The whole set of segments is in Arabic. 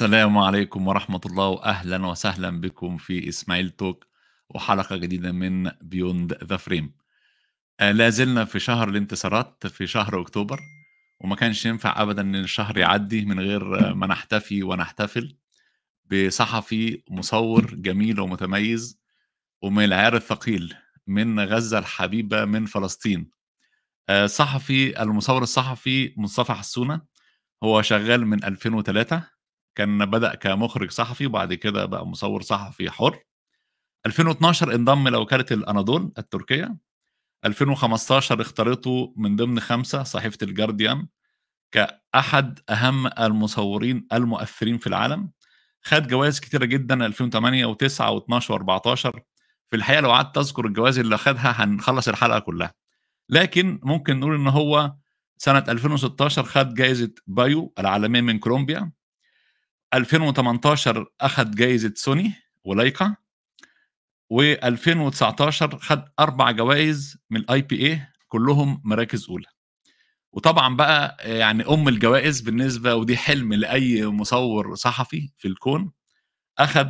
السلام عليكم ورحمة الله وأهلا وسهلا بكم في إسماعيل توك وحلقة جديدة من بيوند ذا فريم لا زلنا في شهر الانتصارات في شهر أكتوبر وما كانش ينفع أبدا إن الشهر يعدي من غير آه، ما نحتفي ونحتفل بصحفي مصور جميل ومتميز ومن العيار الثقيل من غزة الحبيبة من فلسطين آه، صحفي المصور الصحفي مصطفى حسونه هو شغال من 2003 كان بدأ كمخرج صحفي وبعد كده بقى مصور صحفي حر 2012 انضم لوكالة الأناضول التركية 2015 اختارته من ضمن خمسة صحيفة الجارديان كأحد أهم المصورين المؤثرين في العالم خد جوائز كتيرة جدا 2008 و9 و12 و14 في الحقيقة لو قعدت أذكر الجوائز اللي خدها هنخلص الحلقة كلها لكن ممكن نقول إن هو سنة 2016 خد جائزة بايو العالمية من كولومبيا 2018 اخذ جائزه سوني ولايكا و2019 خد اربع جوائز من الاي بي اي كلهم مراكز اولى وطبعا بقى يعني ام الجوائز بالنسبه ودي حلم لاي مصور صحفي في الكون اخذ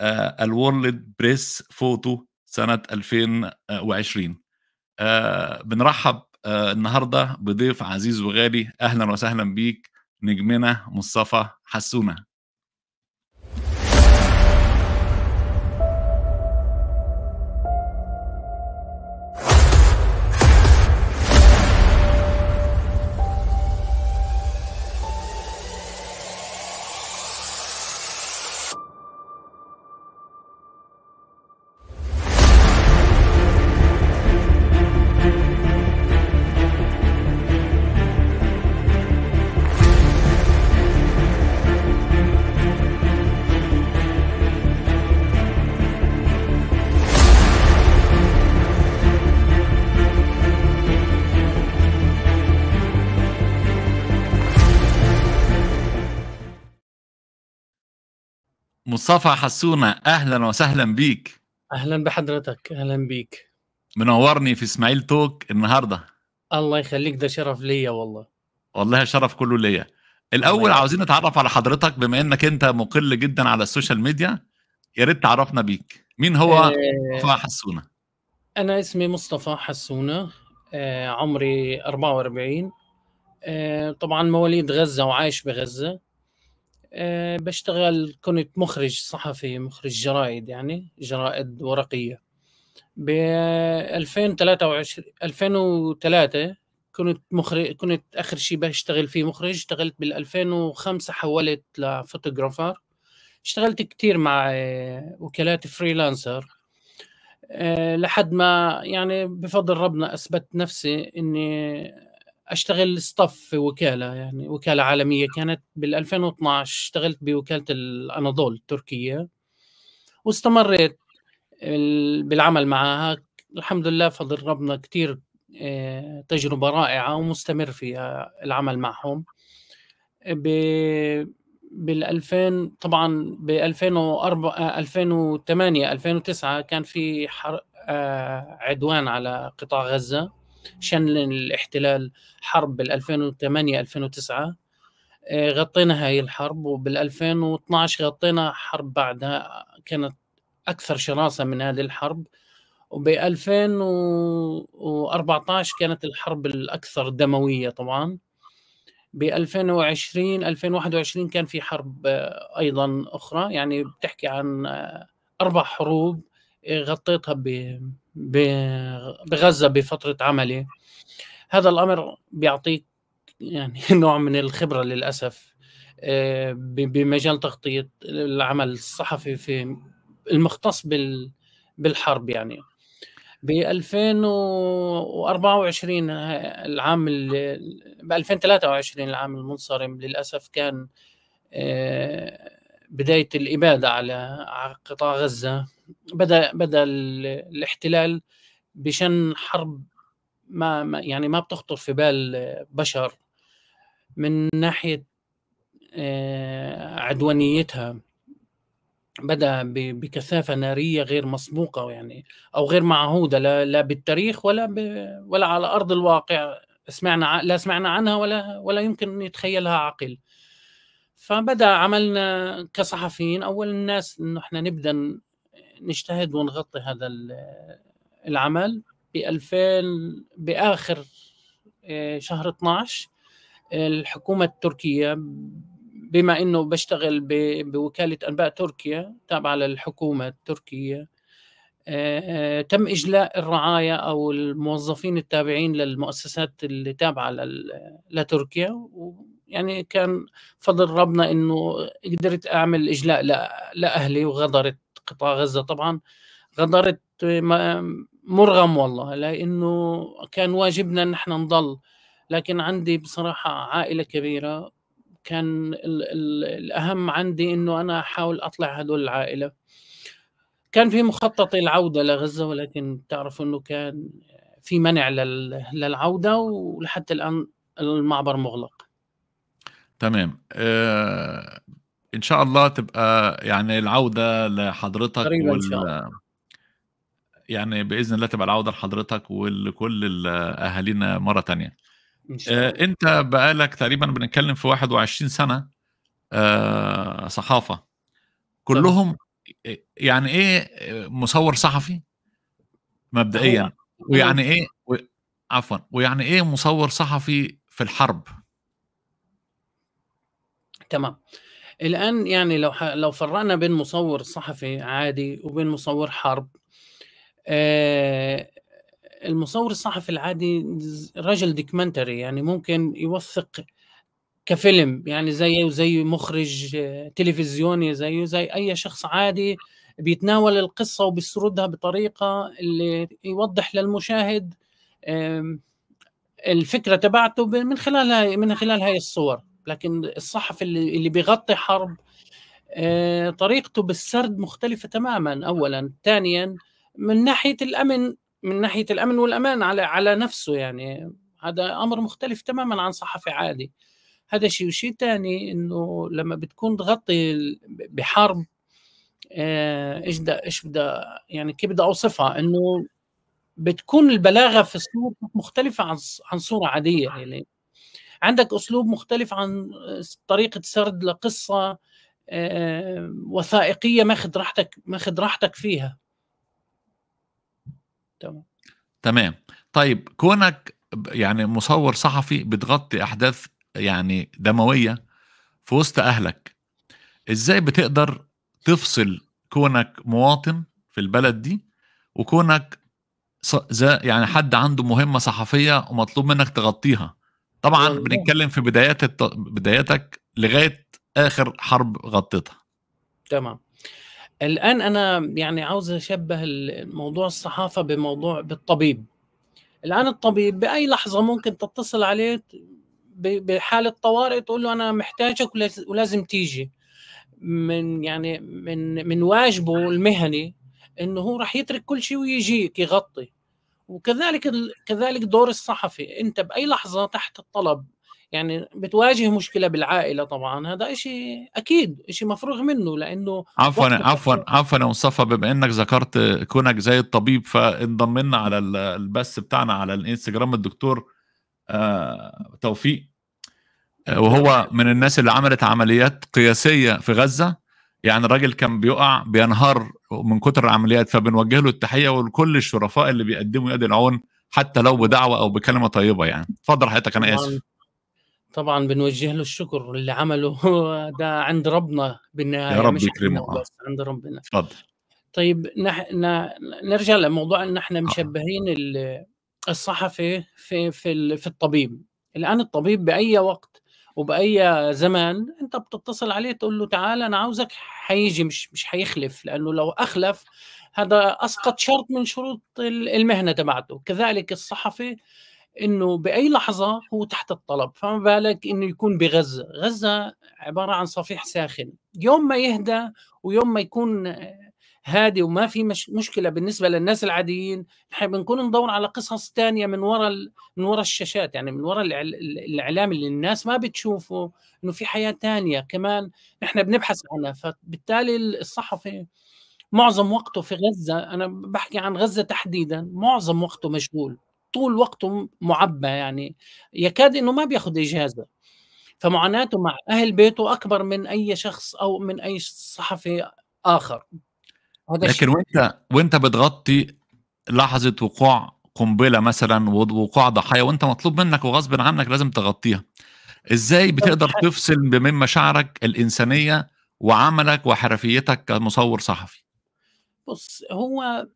آه، الورلد بريس فوتو سنه 2020 آه، بنرحب آه، النهارده بضيف عزيز وغالي اهلا وسهلا بيك نجمنا مصطفى حسونه مصطفى حسونه اهلا وسهلا بيك اهلا بحضرتك اهلا بيك منورني في اسماعيل توك النهارده الله يخليك ده شرف ليا والله والله شرف كله ليا الاول عاوزين نتعرف على حضرتك بما انك انت مقل جدا على السوشيال ميديا يا ريت تعرفنا بيك مين هو آه، مصطفى حسونه انا اسمي مصطفى حسونه آه عمري 44 آه طبعا مواليد غزه وعايش بغزه آه، بشتغل كنت مخرج صحفي مخرج جرائد يعني جرائد ورقية ب 2003 كنت مخرج كنت اخر شيء بشتغل فيه مخرج اشتغلت بال 2005 حولت لفوتوغرافر اشتغلت كثير مع آه، وكالات فريلانسر آه، لحد ما يعني بفضل ربنا اثبت نفسي اني اشتغل ستاف في وكاله يعني وكاله عالميه كانت بال 2012 اشتغلت بوكاله الاناضول التركيه واستمريت بالعمل معها الحمد لله فضل ربنا كثير آه، تجربه رائعه ومستمر فيها العمل معهم ب بال 2000 طبعا ب 2004 2008 2009 كان في حر... آه، عدوان على قطاع غزه شن الاحتلال حرب بال 2008 2009 غطينا هاي الحرب وبال 2012 غطينا حرب بعدها كانت اكثر شراسه من هذه الحرب وب 2014 كانت الحرب الاكثر دمويه طبعا ب 2020 2021 كان في حرب آه، ايضا اخرى يعني بتحكي عن آه، اربع حروب آه، غطيتها بغزه بفتره عملي هذا الامر بيعطيك يعني نوع من الخبره للاسف آه، بمجال تغطيه العمل الصحفي في المختص بالحرب يعني ب 2024 آه، العام ب 2023 العام المنصرم للاسف كان آه، بداية الإبادة على قطاع غزة بدأ بدأ الاحتلال بشن حرب ما يعني ما بتخطر في بال بشر من ناحية آه، عدوانيتها بدأ بكثافة نارية غير مسبوقة يعني أو غير معهودة لا, لا بالتاريخ ولا ولا على أرض الواقع سمعنا لا سمعنا عنها ولا ولا يمكن يتخيلها عقل فبدا عملنا كصحفيين اول الناس انه احنا نبدا نجتهد ونغطي هذا العمل ب 2000 باخر آه، شهر 12 الحكومه التركيه بما انه بشتغل بوكاله انباء تركيا تابعه للحكومه التركيه آه، آه، تم اجلاء الرعايا او الموظفين التابعين للمؤسسات اللي تابعه لتركيا يعني كان فضل ربنا انه قدرت اعمل اجلاء لاهلي وغدرت قطاع غزه طبعا غدرت مرغم والله لانه كان واجبنا نحن نضل لكن عندي بصراحه عائله كبيره كان الـ الـ الاهم عندي انه انا احاول اطلع هدول العائله كان في مخطط العوده لغزه ولكن تعرف انه كان في منع للعوده ولحتى الان المعبر مغلق تمام آه ان شاء الله تبقى يعني العوده لحضرتك قريبا ان شاء الله يعني باذن الله تبقى العوده لحضرتك ولكل اهالينا مره تانية إن شاء آه، الله. آه انت بقالك تقريبا بنتكلم في 21 سنه آه صحافه كلهم إيه، يعني ايه مصور صحفي مبدئيا ويعني ايه عفوا ويعني ايه مصور صحفي في الحرب تمام الان يعني لو ح... لو فرقنا بين مصور صحفي عادي وبين مصور حرب آه المصور الصحفي العادي رجل دوكيومنتري يعني ممكن يوثق كفيلم يعني زيه وزي مخرج تلفزيوني زيه زي اي شخص عادي بيتناول القصه وبيسردها بطريقه اللي يوضح للمشاهد الفكره تبعته من خلال من خلال هاي الصور لكن الصحفي اللي, اللي بيغطي حرب آه، طريقته بالسرد مختلفة تماما أولا ثانيا من ناحية الأمن من ناحية الأمن والأمان على على نفسه يعني هذا أمر مختلف تماما عن صحفي عادي هذا شيء وشيء ثاني انه لما بتكون تغطي بحرب آه، ايش بدا ايش بدي يعني كيف بدي اوصفها انه بتكون البلاغه في الصوره مختلفه عن عن صوره عاديه يعني عندك اسلوب مختلف عن آه، طريقه سرد لقصه آه، وثائقيه ماخذ راحتك ماخذ راحتك فيها تمام تمام طيب كونك يعني مصور صحفي بتغطي احداث يعني دمويه في وسط اهلك ازاي بتقدر تفصل كونك مواطن في البلد دي وكونك يعني حد عنده مهمه صحفيه ومطلوب منك تغطيها طبعا بنتكلم في بدايات الت... بداياتك لغايه اخر حرب غطيتها تمام الان انا يعني عاوز اشبه موضوع الصحافه بموضوع بالطبيب الان الطبيب باي لحظه ممكن تتصل عليه بحاله طوارئ تقول له انا محتاجك ولازم تيجي من يعني من من واجبه المهني انه هو راح يترك كل شيء ويجيك يغطي وكذلك كذلك دور الصحفي انت باي لحظه تحت الطلب يعني بتواجه مشكله بالعائله طبعا هذا شيء اكيد شيء مفروغ منه لانه عفوا عفوا عفوا يا مصطفى بما انك ذكرت كونك زي الطبيب فانضم لنا على البث بتاعنا على الانستجرام الدكتور آه توفيق آه وهو من الناس اللي عملت عمليات قياسيه في غزه يعني الراجل كان بيقع بينهار من كتر العمليات فبنوجه له التحيه ولكل الشرفاء اللي بيقدموا يد العون حتى لو بدعوه او بكلمه طيبه يعني اتفضل حضرتك انا اسف طبعا بنوجه له الشكر اللي عمله ده عند ربنا بالنهايه يا رب يكرمه عند ربنا اتفضل طيب نح... نرجع لموضوع ان احنا آه. مشبهين الصحفي في في في الطبيب الان الطبيب باي وقت وباي زمان انت بتتصل عليه تقول له تعال انا عاوزك حيجي مش مش حيخلف لانه لو اخلف هذا اسقط شرط من شروط المهنه تبعته كذلك الصحفي انه باي لحظه هو تحت الطلب فما بالك انه يكون بغزه غزه عباره عن صفيح ساخن يوم ما يهدى ويوم ما يكون هادئ وما في مش مشكله بالنسبه للناس العاديين نحن بنكون ندور على قصص ثانيه من وراء من وراء الشاشات يعني من وراء الاعلام اللي الناس ما بتشوفه انه في حياه ثانيه كمان نحن بنبحث عنها فبالتالي الصحفي معظم وقته في غزه انا بحكي عن غزه تحديدا معظم وقته مشغول طول وقته معبى يعني يكاد انه ما بياخذ اجازه فمعاناته مع اهل بيته اكبر من اي شخص او من اي صحفي اخر لكن وانت وانت بتغطي لحظه وقوع قنبله مثلا ووقوع ضحايا وانت مطلوب منك وغصب عنك لازم تغطيها ازاي بتقدر تفصل بين مشاعرك الانسانيه وعملك وحرفيتك كمصور صحفي بص هو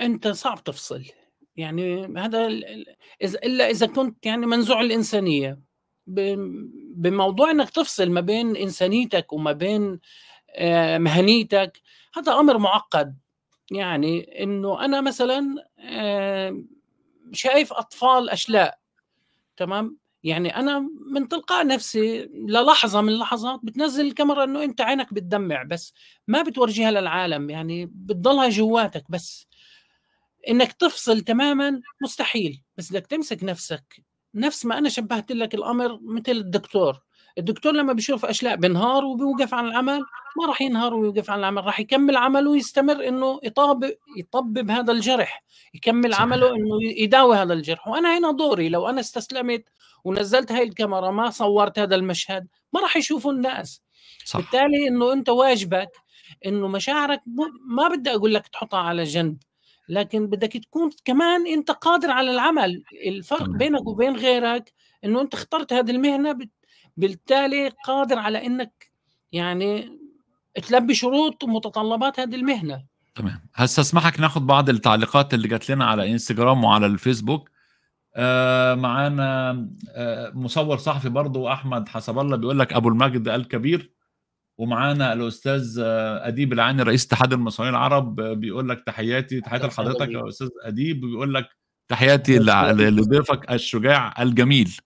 انت صعب تفصل يعني هذا الا اذا كنت يعني منزوع الانسانيه بموضوع انك تفصل ما بين انسانيتك وما بين آه، مهنيتك هذا امر معقد يعني انه انا مثلا آه، شايف اطفال اشلاء تمام يعني انا من تلقاء نفسي للحظه من اللحظات بتنزل الكاميرا انه انت عينك بتدمع بس ما بتورجيها للعالم يعني بتضلها جواتك بس انك تفصل تماما مستحيل بس بدك تمسك نفسك نفس ما انا شبهت لك الامر مثل الدكتور الدكتور لما بيشوف اشلاء بنهار وبيوقف عن العمل ما راح ينهار ويوقف عن العمل راح يكمل عمله ويستمر انه يطابب يطبب هذا الجرح يكمل صحيح. عمله انه يداوي هذا الجرح وانا هنا دوري لو انا استسلمت ونزلت هاي الكاميرا ما صورت هذا المشهد ما راح يشوفه الناس صح. بالتالي انه انت واجبك انه مشاعرك ما بدي اقول لك تحطها على جنب لكن بدك تكون كمان انت قادر على العمل الفرق بينك وبين غيرك انه انت اخترت هذه المهنه بالتالي قادر على انك يعني تلبي شروط ومتطلبات هذه المهنه تمام هسه اسمحك ناخذ بعض التعليقات اللي جات لنا على انستغرام وعلى الفيسبوك آه معانا آه مصور صحفي برضه احمد حسب الله بيقول لك ابو المجد الكبير ومعانا الاستاذ آه، اديب العاني رئيس اتحاد المصريين العرب آه، بيقول لك تحياتي تحياتي لحضرتك يا استاذ اديب بيقول لك تحياتي لضيفك الشجاع الجميل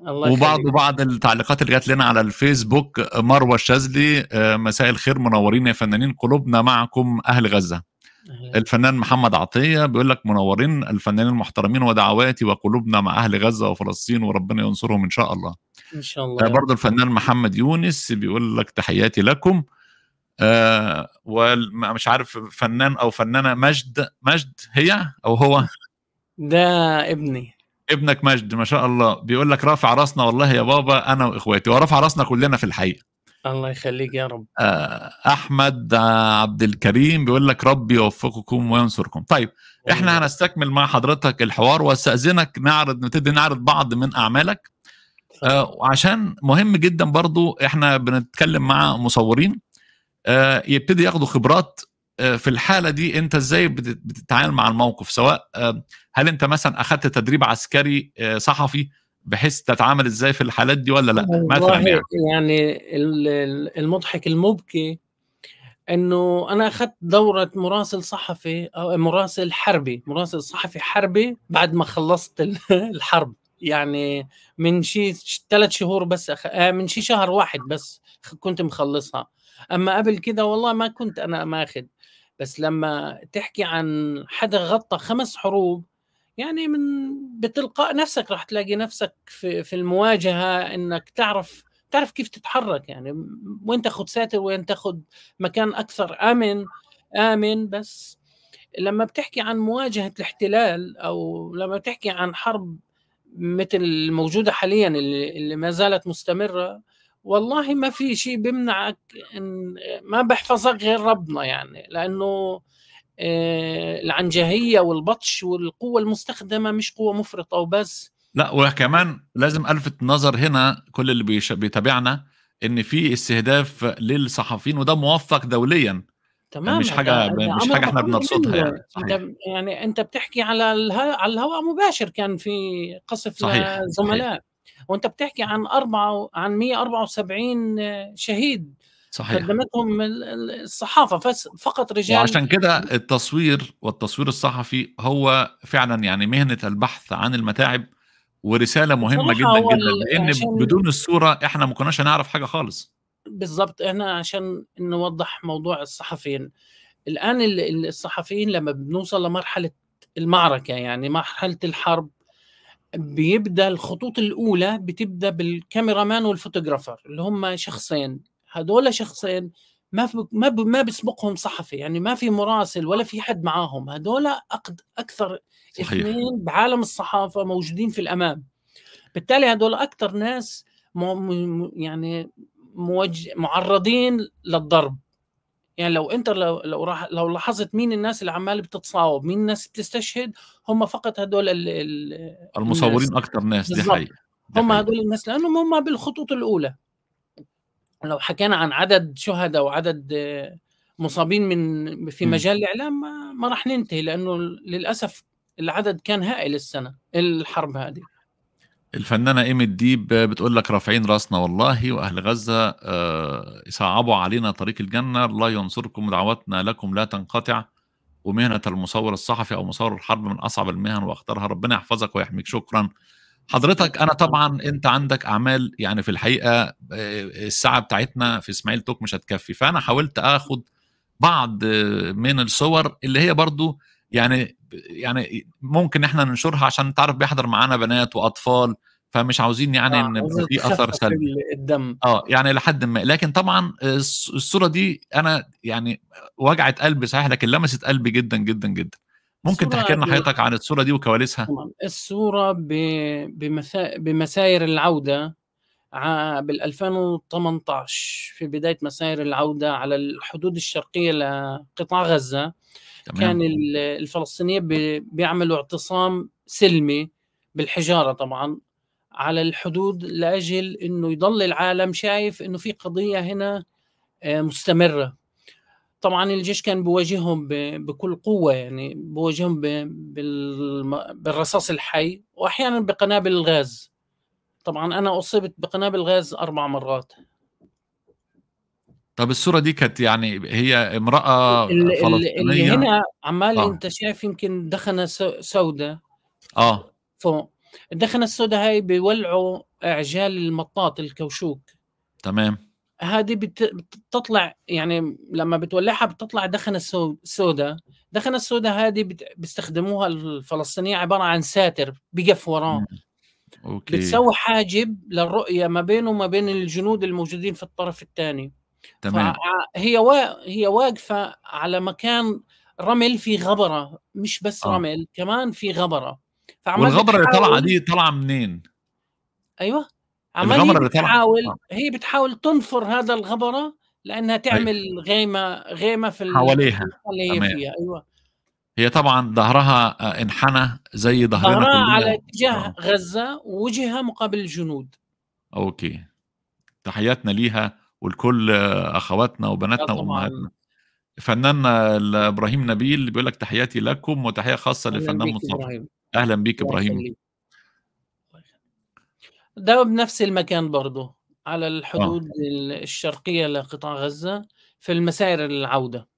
الله وبعض خليك. بعض التعليقات اللي جات لنا على الفيسبوك مروه الشاذلي آه، مساء الخير منورين يا فنانين قلوبنا معكم اهل غزه الفنان محمد عطيه بيقول لك منورين الفنانين المحترمين ودعواتي وقلوبنا مع اهل غزه وفلسطين وربنا ينصرهم ان شاء الله ان شاء الله آه، برضه الفنان محمد يونس بيقول لك تحياتي لكم آه ومش عارف فنان او فنانه مجد مجد هي او هو ده ابني ابنك مجد ما شاء الله بيقول لك رافع راسنا والله يا بابا انا واخواتي ورافع راسنا كلنا في الحقيقه الله يخليك يا رب آه، احمد عبد الكريم بيقول لك ربي يوفقكم وينصركم طيب احنا هنستكمل مع حضرتك الحوار واستاذنك نعرض نبتدي نعرض بعض من اعمالك آه عشان مهم جدا برضو احنا بنتكلم مع مصورين آه يبتدي ياخدوا خبرات آه، في الحاله دي انت ازاي بتتعامل مع الموقف سواء آه، هل انت مثلا اخذت تدريب عسكري آه، صحفي بحيث تتعامل ازاي في الحالات دي ولا لا مثلا يعني, يعني المضحك المبكي انه انا اخذت دوره مراسل صحفي او مراسل حربي مراسل صحفي حربي بعد ما خلصت الحرب يعني من شي ثلاث شهور بس أخ... من شي شهر واحد بس كنت مخلصها اما قبل كده والله ما كنت انا ماخذ بس لما تحكي عن حدا غطى خمس حروب يعني من بتلقاء نفسك راح تلاقي نفسك في, في المواجهه انك تعرف تعرف كيف تتحرك يعني وين تاخذ ساتر وين تاخذ مكان اكثر امن امن بس لما بتحكي عن مواجهه الاحتلال او لما بتحكي عن حرب مثل الموجوده حاليا اللي, اللي ما زالت مستمره والله ما في شيء بيمنعك إن ما بحفظك غير ربنا يعني لانه آه، العنجهيه والبطش والقوه المستخدمه مش قوه مفرطه وبس لا وكمان لازم الفت نظر هنا كل اللي بيتابعنا ان في استهداف للصحفيين وده موفق دوليا تمام مش حاجه مش حاجه احنا بنرصدها يعني انت يعني انت بتحكي على الهواء على الهواء مباشر كان في قصف صحيح. لزملاء وانت بتحكي عن أربعة عن 174 شهيد صحيح قدمتهم الصحافه فقط رجال وعشان كده التصوير والتصوير الصحفي هو فعلا يعني مهنه البحث عن المتاعب ورساله مهمه جدا جدا لان بدون الصوره احنا ما كناش هنعرف حاجه خالص بالظبط احنا عشان نوضح موضوع الصحفيين الان الصحفيين لما بنوصل لمرحله المعركه يعني مرحله الحرب بيبدا الخطوط الاولى بتبدا بالكاميرا مان والفوتوغرافر اللي هم شخصين هذول شخصين ما في ما ما بيسبقهم صحفي يعني ما في مراسل ولا في حد معاهم هذول أقد... اكثر اثنين بعالم الصحافه موجودين في الامام بالتالي هذول اكثر ناس مو يعني موج... معرضين للضرب يعني لو انتر لو لو, راح لو لاحظت مين الناس اللي عمال بتتصاوب مين الناس بتستشهد هم فقط هدول ال ال المصورين اكثر ناس دي حقيقة هم هدول الناس لانهم هم بالخطوط الاولى لو حكينا عن عدد شهداء وعدد مصابين من في مجال الاعلام ما, ما راح ننتهي لانه للاسف العدد كان هائل السنه الحرب هذه الفنانه ايمي الديب بتقول لك رافعين راسنا والله واهل غزه آه، يصعبوا علينا طريق الجنه الله ينصركم دعوتنا لكم لا تنقطع ومهنه المصور الصحفي او مصور الحرب من اصعب المهن واخطرها ربنا يحفظك ويحميك شكرا حضرتك انا طبعا انت عندك اعمال يعني في الحقيقه آه، الساعه بتاعتنا في اسماعيل توك مش هتكفي فانا حاولت اخد بعض من الصور اللي هي برضو يعني يعني ممكن احنا ننشرها عشان تعرف بيحضر معانا بنات واطفال فمش عاوزين يعني آه، ان في اثر سلبي الدم اه يعني لحد ما لكن طبعا الصوره دي انا يعني وجعت قلبي صحيح لكن لمست قلبي جدا جدا جدا ممكن تحكي لنا حضرتك عن الصوره دي وكواليسها طبعا. الصوره ب... بمساير العوده بال 2018 في بدايه مساير العوده على الحدود الشرقيه لقطاع غزه تمام. كان الفلسطينيين بيعملوا اعتصام سلمي بالحجاره طبعا على الحدود لاجل انه يضل العالم شايف انه في قضيه هنا آه، مستمره طبعا الجيش كان بواجههم بكل قوه يعني بواجههم بالرصاص الحي واحيانا بقنابل الغاز طبعا انا اصبت بقنابل غاز اربع مرات طب الصورة دي كانت يعني هي امرأة فلسطينية اللي هنا عمال آه. انت شايف يمكن دخنة سوداء اه فوق الدخنه السوداء هاي بيولعوا اعجال المطاط الكوشوك تمام هذه بتطلع يعني لما بتولعها بتطلع دخنه سوداء دخنه السوداء هذه بيستخدموها الفلسطينيين عباره عن ساتر بقف وراه اوكي بتسوي حاجب للرؤيه ما بينه وما بين الجنود الموجودين في الطرف الثاني تمام هي و... هي واقفه على مكان رمل في غبره مش بس آه. رمل كمان في غبره والغبره اللي طالعه دي طالعه منين؟ ايوه عمال بتحاول طلع. آه. هي بتحاول تنفر هذا الغبره لانها أيوة. تعمل أيوة. غيمه غيمه في حواليها اللي هي فيها ايوه هي طبعا ظهرها آه، انحنى زي ظهرنا على اتجاه آه. غزه ووجهها مقابل الجنود اوكي تحياتنا ليها ولكل آه، اخواتنا وبناتنا وامهاتنا فنان ابراهيم نبيل بيقول لك تحياتي لكم وتحيه خاصه للفنان مصطفى اهلا بيك ابراهيم ده بنفس المكان برضه على الحدود آه. الشرقيه لقطاع غزه في المسائر العوده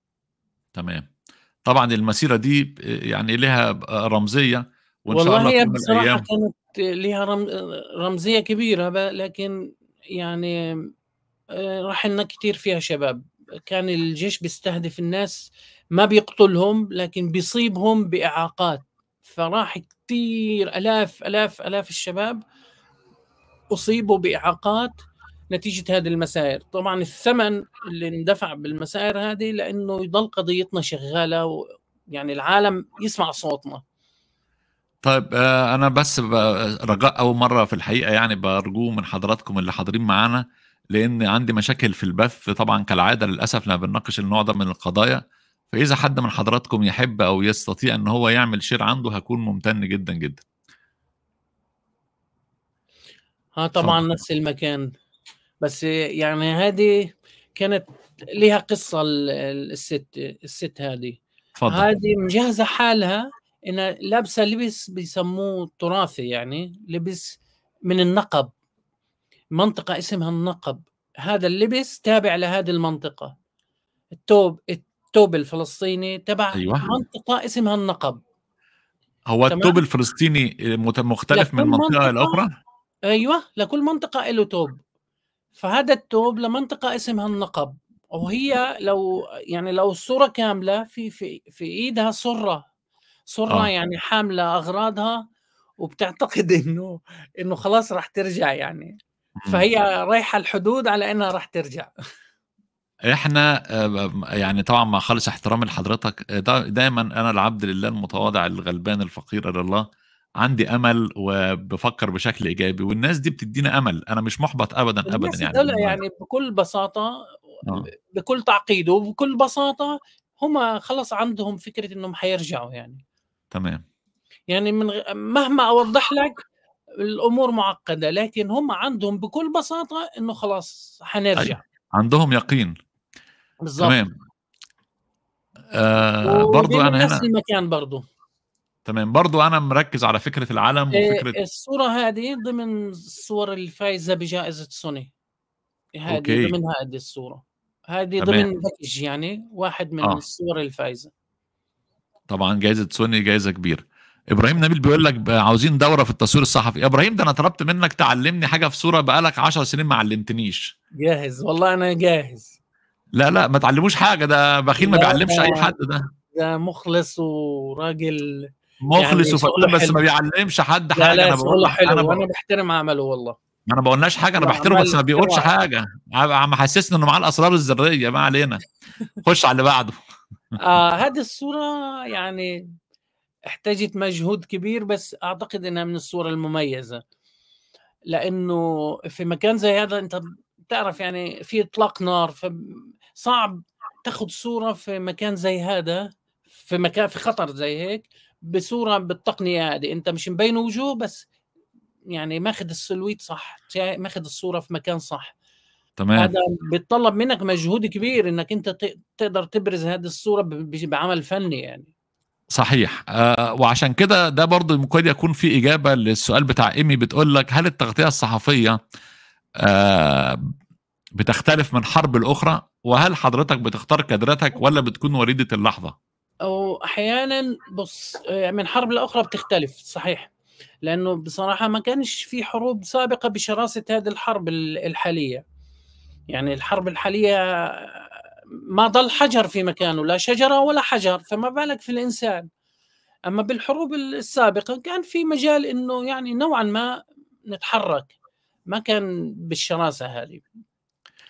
تمام طبعا المسيره دي يعني لها رمزيه وان شاء الله هي بصراحه كانت لها رمزيه كبيره لكن يعني آه، لنا كتير فيها شباب كان الجيش بيستهدف الناس ما بيقتلهم لكن بيصيبهم باعاقات فراح كثير الاف الاف الاف الشباب اصيبوا باعاقات نتيجه هذه المسائر طبعا الثمن اللي اندفع بالمسائر هذه لانه يضل قضيتنا شغاله يعني العالم يسمع صوتنا طيب آه، انا بس آه، رجاء اول مره في الحقيقه يعني برجوه من حضراتكم اللي حاضرين معانا لان عندي مشاكل في البث طبعا كالعاده للاسف لما بنناقش النوع ده من القضايا فاذا حد من حضراتكم يحب او يستطيع ان هو يعمل شير عنده هكون ممتن جدا جدا ها طبعا صح. نفس المكان بس يعني هذه كانت لها قصه الست الست هذه هذه مجهزه حالها انها لابسه لبس بيسموه تراثي يعني لبس من النقب منطقة اسمها النقب هذا اللبس تابع لهذه المنطقة التوب التوب الفلسطيني تبع أيوة. منطقة اسمها النقب هو تمام؟ التوب الفلسطيني مختلف من منطقة, منطقة لأخرى؟ أيوة لكل منطقة له توب فهذا التوب لمنطقة اسمها النقب وهي لو يعني لو الصورة كاملة في في في ايدها صرة صرة آه. يعني حاملة اغراضها وبتعتقد انه انه خلاص راح ترجع يعني فهي رايحه الحدود على انها راح ترجع احنا آه، يعني طبعا مع خالص احترامي لحضرتك آه، دايما انا العبد لله المتواضع الغلبان الفقير الى الله عندي امل وبفكر بشكل ايجابي والناس دي بتدينا امل انا مش محبط ابدا ابدا يعني دول يعني بكل بساطه آه. بكل تعقيد وبكل بساطه هم خلص عندهم فكره انهم حيرجعوا يعني تمام يعني من مهما اوضح لك الامور معقده لكن هم عندهم بكل بساطه انه خلاص حنرجع عندهم يقين بالظبط تمام آه برضو انا هنا نفس المكان برضو تمام برضو انا مركز على فكره العلم إيه، وفكره الصوره هذه ضمن الصور الفائزه بجائزه سوني هذه أوكي. ضمن هذه الصوره هذه ضمن باكج يعني واحد من آه. الصور الفائزه طبعا جائزه سوني جائزه كبيره ابراهيم نبيل بيقول لك عاوزين دوره في التصوير الصحفي ابراهيم ده انا طلبت منك تعلمني حاجه في صوره بقالك 10 سنين ما علمتنيش جاهز والله انا جاهز لا لا ما تعلموش حاجه ده بخيل ما بيعلمش اي حد ده ده مخلص وراجل مخلص يعني وفتان بس ما بيعلمش حد حاجه لا لا انا بقول حلو انا, وانا بحترم عمله والله ما انا ما بقولناش حاجه انا بحترمه بس ما بيقولش حاجه عم حسسني انه معاه الاسرار الذريه ما علينا خش على اللي بعده آه هذه الصوره يعني احتاجت مجهود كبير بس اعتقد انها من الصور المميزه لانه في مكان زي هذا انت بتعرف يعني في اطلاق نار فصعب تاخذ صوره في مكان زي هذا في مكان في خطر زي هيك بصوره بالتقنيه هذه انت مش مبين وجوه بس يعني ماخذ السلويت صح ماخذ الصوره في مكان صح تمام هذا بيتطلب منك مجهود كبير انك انت تقدر تبرز هذه الصوره بعمل فني يعني صحيح آه وعشان كده ده برضه ممكن يكون في اجابه للسؤال بتاع ايمي بتقول لك هل التغطيه الصحفيه آه بتختلف من حرب لاخرى وهل حضرتك بتختار كادراتك ولا بتكون وليده اللحظه؟ او احيانا بص آه، من حرب لاخرى بتختلف صحيح لانه بصراحه ما كانش في حروب سابقه بشراسه هذه الحرب الحاليه يعني الحرب الحاليه ما ضل حجر في مكانه لا شجره ولا حجر فما بالك في الانسان اما بالحروب السابقه كان في مجال انه يعني نوعا ما نتحرك ما كان بالشراسه هذه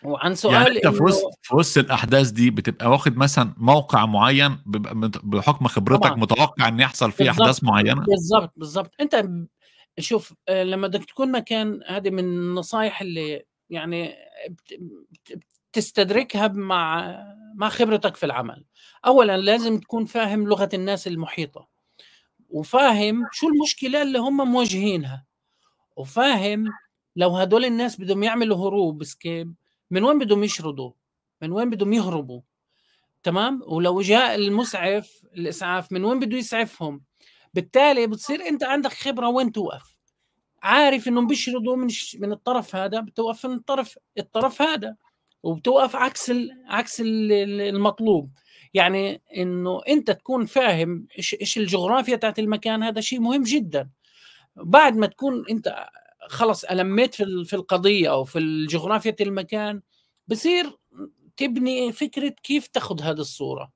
وعن سؤال يعني انت في وسط في وسط الاحداث دي بتبقى واخد مثلا موقع معين بحكم خبرتك طبعا. متوقع ان يحصل فيه احداث معينه بالظبط بالظبط انت شوف آه، لما بدك تكون مكان هذه من النصائح اللي يعني تستدركها مع مع خبرتك في العمل اولا لازم تكون فاهم لغه الناس المحيطه وفاهم شو المشكله اللي هم مواجهينها وفاهم لو هدول الناس بدهم يعملوا هروب سكيب من وين بدهم يشردوا من وين بدهم يهربوا تمام ولو جاء المسعف الاسعاف من وين بده يسعفهم بالتالي بتصير انت عندك خبره وين توقف عارف انهم بيشردوا من من الطرف هذا بتوقف من الطرف الطرف هذا وبتوقف عكس عكس المطلوب يعني انه انت تكون فاهم ايش ايش الجغرافيا تاعت المكان هذا شيء مهم جدا بعد ما تكون انت خلص الميت في في القضيه او في الجغرافيا المكان بصير تبني فكره كيف تاخذ هذه الصوره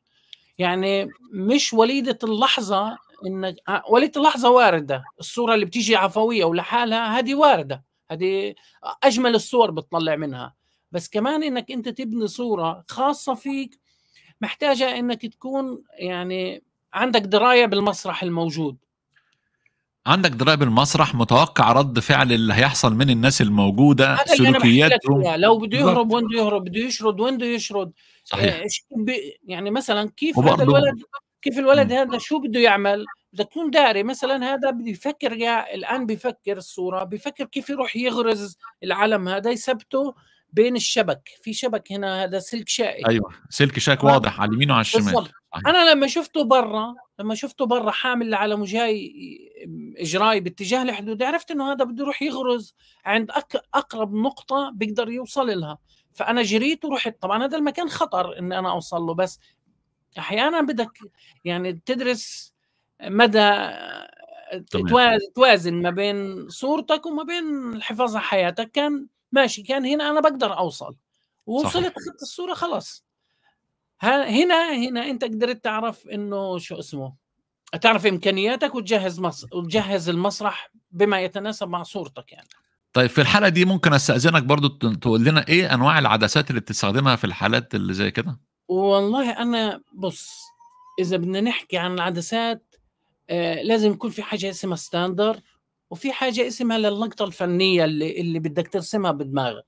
يعني مش وليده اللحظه انك وليده اللحظه وارده الصوره اللي بتيجي عفويه ولحالها هذه وارده هذه اجمل الصور بتطلع منها بس كمان انك انت تبني صوره خاصه فيك محتاجه انك تكون يعني عندك درايه بالمسرح الموجود عندك درايه بالمسرح متوقع رد فعل اللي هيحصل من الناس الموجوده سلوكياتهم لو بده يهرب وين بده يهرب بده يشرد وين بده يشرد صحيح يعني مثلا كيف هذا الولد كيف الولد م. هذا شو بده يعمل بدك تكون داري مثلا هذا بده يفكر يا الان بيفكر الصوره بيفكر كيف يروح يغرز العلم هذا يثبته بين الشبك في شبك هنا هذا سلك شائك ايوه سلك شائك واضح على اليمين وعلى الشمال بالضبط. انا لما شفته برا لما شفته برا حامل العلم وجاي اجراي باتجاه الحدود عرفت انه هذا بده يروح يغرز عند اقرب نقطه بيقدر يوصل لها فانا جريت ورحت طبعا هذا المكان خطر ان انا اوصل له بس احيانا بدك يعني تدرس مدى توازن ما بين صورتك وما بين الحفاظ على حياتك كان ماشي كان هنا انا بقدر اوصل ووصلت اخذت الصوره خلاص هنا هنا انت قدرت تعرف انه شو اسمه تعرف امكانياتك وتجهز مصر وتجهز المسرح بما يتناسب مع صورتك يعني طيب في الحاله دي ممكن استاذنك برضو تقول لنا ايه انواع العدسات اللي بتستخدمها في الحالات اللي زي كده والله انا بص اذا بدنا نحكي عن العدسات آه لازم يكون في حاجه اسمها ستاندر وفي حاجه اسمها للنقطه الفنيه اللي اللي بدك ترسمها بدماغك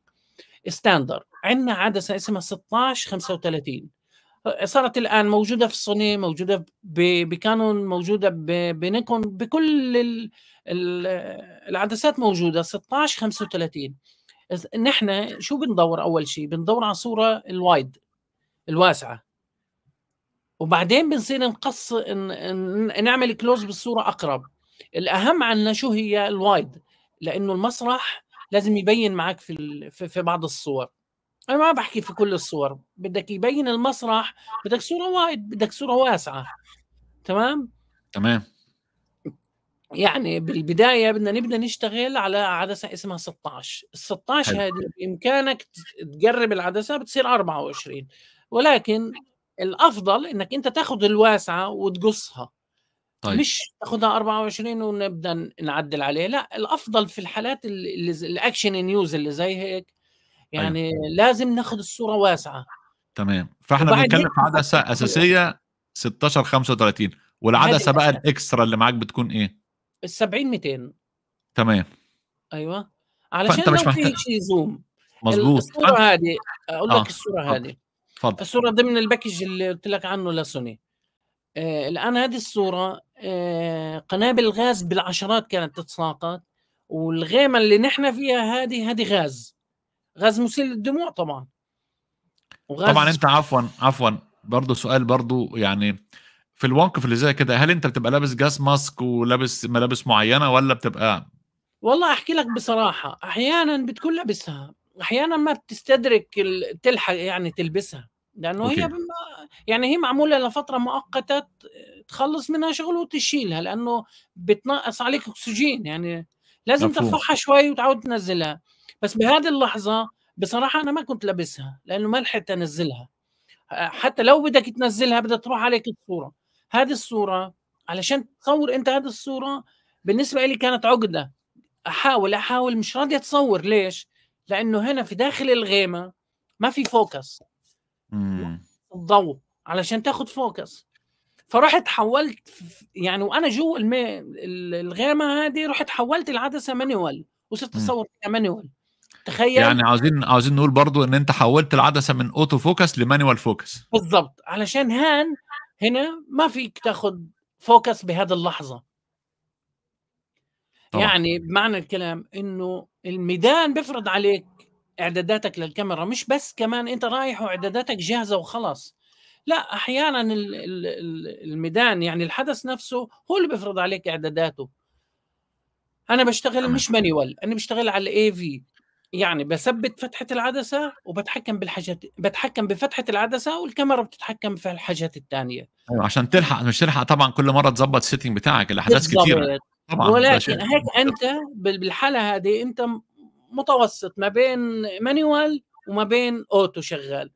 ستاندر عندنا عدسه اسمها 16 35 صارت الان موجوده في الصينيه موجوده بكانون موجوده بنيكون بكل ال ال العدسات موجوده 16 35 نحن شو بندور اول شيء بندور على صوره الوايد الواسعه وبعدين بنصير نقص نعمل كلوز بالصوره اقرب الاهم عندنا شو هي الوايد لانه المسرح لازم يبين معك في في بعض الصور انا ما بحكي في كل الصور بدك يبين المسرح بدك صوره وايد بدك صوره واسعه تمام تمام يعني بالبدايه بدنا نبدا نشتغل على عدسه اسمها 16 ال 16 هذه بامكانك تقرب العدسه بتصير 24 ولكن الافضل انك انت تاخذ الواسعه وتقصها طيب. مش تاخدها 24 ونبدا نعدل عليها لا الافضل في الحالات اللي الاكشن نيوز اللي زي هيك أيوه. يعني أيوة. لازم ناخد الصوره واسعه تمام فاحنا بنتكلم في عدسه اساسيه 16 35 والعدسه بقى الاكسترا اللي معاك بتكون ايه؟ ال 70 200 تمام ايوه علشان لو مش في شيء زوم مظبوط الصوره هذه اقول لك آه. الصوره هذه اتفضل الصوره ضمن الباكج اللي قلت لك عنه لسوني آه، الان هذه الصوره آه، قنابل الغاز بالعشرات كانت تتساقط والغيمه اللي نحن فيها هذه هذه غاز غاز مسيل للدموع طبعا وغاز طبعا انت عفوا عفوا برضه سؤال برضه يعني في الموقف اللي زي كده هل انت بتبقى لابس جاس ماسك ولابس ملابس معينه ولا بتبقى والله احكي لك بصراحه احيانا بتكون لابسها احيانا ما بتستدرك تلحق يعني تلبسها لانه أوكي. هي بما يعني هي معموله لفتره مؤقته تخلص منها شغل وتشيلها لانه بتنقص عليك اكسجين يعني لازم ترفعها شوي وتعود تنزلها بس بهذه اللحظه بصراحه انا ما كنت لابسها لانه ما لحقت انزلها حتى لو بدك تنزلها بدها تروح عليك الصوره هذه الصوره علشان تصور انت هذه الصوره بالنسبه لي كانت عقده احاول احاول مش راضي اتصور ليش لانه هنا في داخل الغيمه ما في فوكس الضوء علشان تاخد فوكس فرحت حولت يعني وانا جوه الغامه هذه رحت حولت العدسه مانيوال وصرت اصور فيها مانيوال تخيل يعني عاوزين عاوزين نقول برضو ان انت حولت العدسه من اوتو فوكس لمانيوال فوكس بالضبط علشان هان هنا ما فيك تاخد فوكس بهذه اللحظه طبعا. يعني بمعنى الكلام انه الميدان بيفرض عليك اعداداتك للكاميرا مش بس كمان انت رايح واعداداتك جاهزه وخلاص لا احيانا الميدان يعني الحدث نفسه هو اللي بيفرض عليك اعداداته انا بشتغل مش مانيوال انا بشتغل على الاي في يعني بثبت فتحه العدسه وبتحكم بالحاجات بتحكم بفتحه العدسه والكاميرا بتتحكم في الحاجات الثانيه ايوه عشان تلحق مش تلحق طبعا كل مره تظبط السيتنج بتاعك الاحداث كثيره طبعا ولكن هيك انت بالحاله هذه انت متوسط ما بين مانيوال وما بين اوتو شغال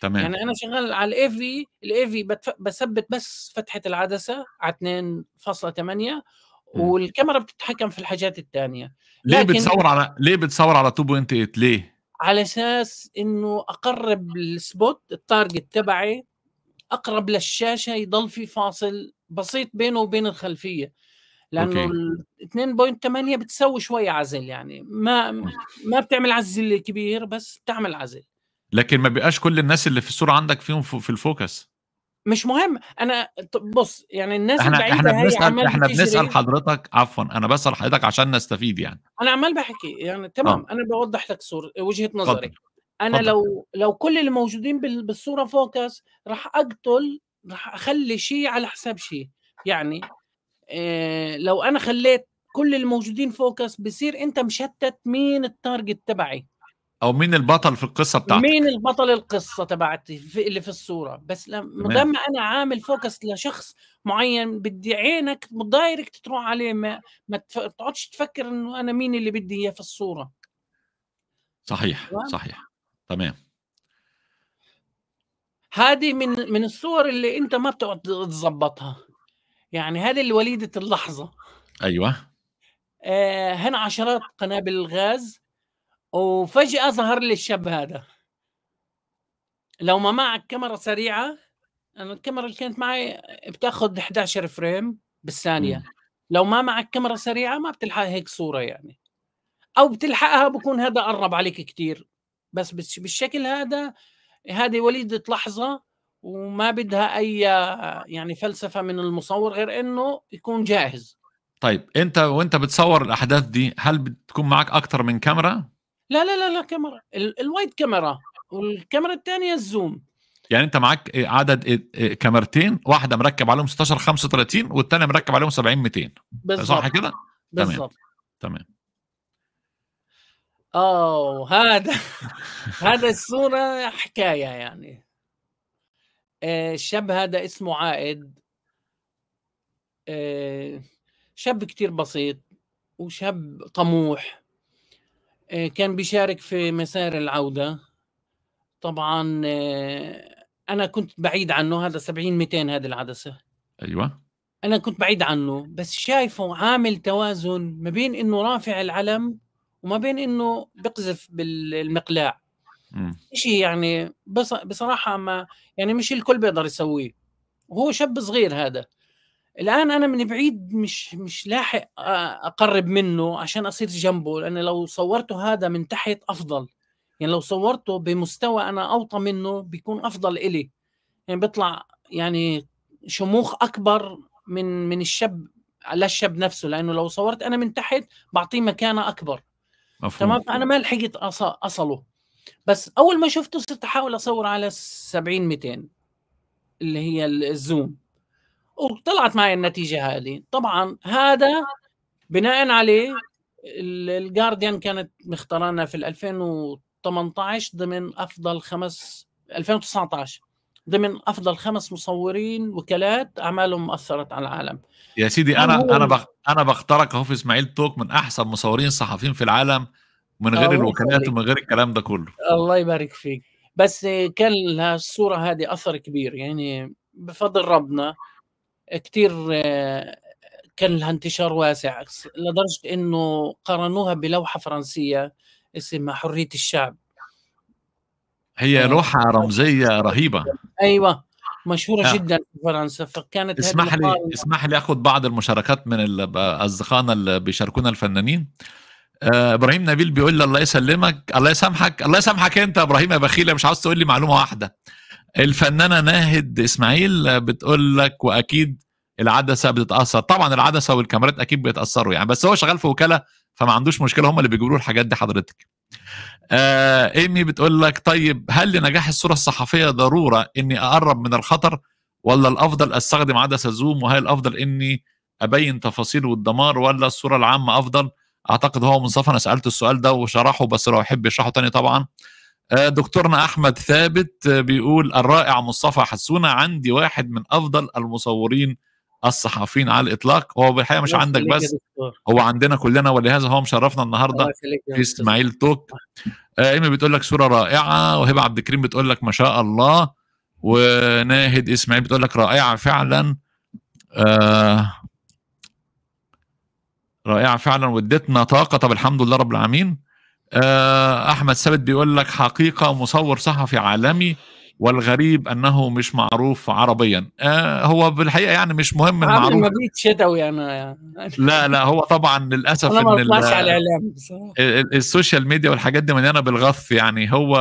تمام يعني انا شغال على الاي في الاي في بثبت بس فتحه العدسه على 2.8 والكاميرا بتتحكم في الحاجات الثانيه ليه بتصور على ليه بتصور على 2.8 ليه على اساس انه اقرب السبوت التارجت تبعي اقرب للشاشه يضل في فاصل بسيط بينه وبين الخلفيه لانه 2.8 بتسوي شوي عزل يعني ما آه. ما بتعمل عزل كبير بس بتعمل عزل لكن ما بيبقاش كل الناس اللي في الصوره عندك فيهم في الفوكس مش مهم انا بص يعني الناس احنا البعيده احنا بنسال احنا بنسال حضرتك عفوا انا بسال حضرتك عشان نستفيد يعني انا عمال بحكي يعني تمام آه. انا بوضح لك صور وجهه نظري فضل. انا فضل. لو لو كل اللي موجودين بالصوره فوكس راح اقتل راح اخلي شيء على حساب شيء يعني آه، لو انا خليت كل الموجودين فوكس بصير انت مشتت مين التارجت تبعي او مين البطل في القصه بتاعتك مين البطل القصه تبعتي في اللي في الصوره بس لما انا عامل فوكس لشخص معين بدي عينك دايركت تروح عليه ما ما تقعدش تفكر انه انا مين اللي بدي اياه في الصوره صحيح تمام؟ صحيح تمام هذه من من الصور اللي انت ما بتقعد تظبطها يعني هذه وليدة اللحظة أيوة آه هنا عشرات قنابل الغاز وفجأة ظهر لي الشاب هذا لو ما معك كاميرا سريعة أنا الكاميرا اللي كانت معي بتاخذ 11 فريم بالثانية م. لو ما معك كاميرا سريعة ما بتلحق هيك صورة يعني أو بتلحقها بكون هذا قرب عليك كتير بس بالشكل هذا هذه وليدة لحظة وما بدها اي يعني فلسفه من المصور غير انه يكون جاهز طيب انت وانت بتصور الاحداث دي هل بتكون معك اكثر من كاميرا لا لا لا لا كاميرا الوايد كاميرا والكاميرا الثانيه الزوم يعني انت معك عدد آه، آه، كاميرتين واحده مركب عليهم 16 35 والثانيه مركب عليهم 70 200 بالظبط صح كده بالظبط تمام تمام اوه هذا هذا الصوره حكايه يعني الشاب آه، هذا اسمه عائد آه، شاب كتير بسيط وشاب طموح آه، كان بيشارك في مسار العودة طبعا أنا كنت بعيد عنه هذا 70 200 هذه العدسة أيوة أنا كنت بعيد عنه بس شايفه عامل توازن ما بين إنه رافع العلم وما بين إنه بقذف بالمقلاع شيء يعني بص بصراحه ما يعني مش الكل بيقدر يسويه وهو شاب صغير هذا الان انا من بعيد مش مش لاحق اقرب منه عشان اصير جنبه لان لو صورته هذا من تحت افضل يعني لو صورته بمستوى انا اوطى منه بيكون افضل الي يعني بيطلع يعني شموخ اكبر من من الشاب على الشاب نفسه لانه لو صورت انا من تحت بعطيه مكانه اكبر مفهوم. تمام فانا ما لحقت اصله بس اول ما شفته صرت احاول اصور على 70 200 اللي هي الزوم وطلعت معي النتيجه هذه طبعا هذا بناء عليه الجارديان كانت مختارانا في 2018 ضمن افضل خمس 2019 ضمن افضل خمس مصورين وكالات اعمالهم اثرت على العالم يا سيدي انا انا بخ... انا بختارك اهو في اسماعيل توك من احسن مصورين صحفيين في العالم من غير آه، الوكالات ومن غير الكلام ده كله الله يبارك فيك بس كان لها الصوره هذه اثر كبير يعني بفضل ربنا كثير كان لها انتشار واسع لدرجه انه قارنوها بلوحه فرنسيه اسمها حريه الشعب هي يعني لوحه رمزيه رهيبه ايوه مشهوره آه. جدا في فرنسا فكانت اسمح لي اسمح لي اخذ بعض المشاركات من اصدقائنا اللي بيشاركونا الفنانين آه، ابراهيم نبيل بيقول لي الله يسلمك الله يسامحك الله يسامحك انت يا ابراهيم يا بخيل مش عاوز تقول لي معلومه واحده الفنانه ناهد اسماعيل بتقول لك واكيد العدسه بتتاثر طبعا العدسه والكاميرات اكيد بيتاثروا يعني بس هو شغال في وكاله فما عندوش مشكله هم اللي بيجيبوا له الحاجات دي حضرتك آه ايمي بتقول لك طيب هل لنجاح الصوره الصحفيه ضروره اني اقرب من الخطر ولا الافضل استخدم عدسه زوم وهل الافضل اني ابين تفاصيل والدمار ولا الصوره العامه افضل اعتقد هو مصطفى انا سالته السؤال ده وشرحه بس لو يحب يشرحه تاني طبعا آه، دكتورنا احمد ثابت بيقول الرائع مصطفى حسونه عندي واحد من افضل المصورين الصحفيين على الاطلاق هو بالحقيقه مش عندك بس هو عندنا كلنا ولهذا هو مشرفنا النهارده في اسماعيل توك آه، ايمي بتقول لك صوره رائعه وهبه عبد الكريم بتقول لك ما شاء الله وناهد اسماعيل بتقول لك رائعه فعلا آه رائعه فعلا وادتنا طاقه طب الحمد لله رب العالمين آه، احمد ثابت بيقول لك حقيقه مصور صحفي عالمي والغريب انه مش معروف عربيا آه هو بالحقيقه يعني مش مهم المعروف ما بقيت شدوي انا يعني. لا لا هو طبعا للاسف انا ما بطلعش على الاعلام السوشيال ميديا والحاجات دي مليانه بالغث يعني هو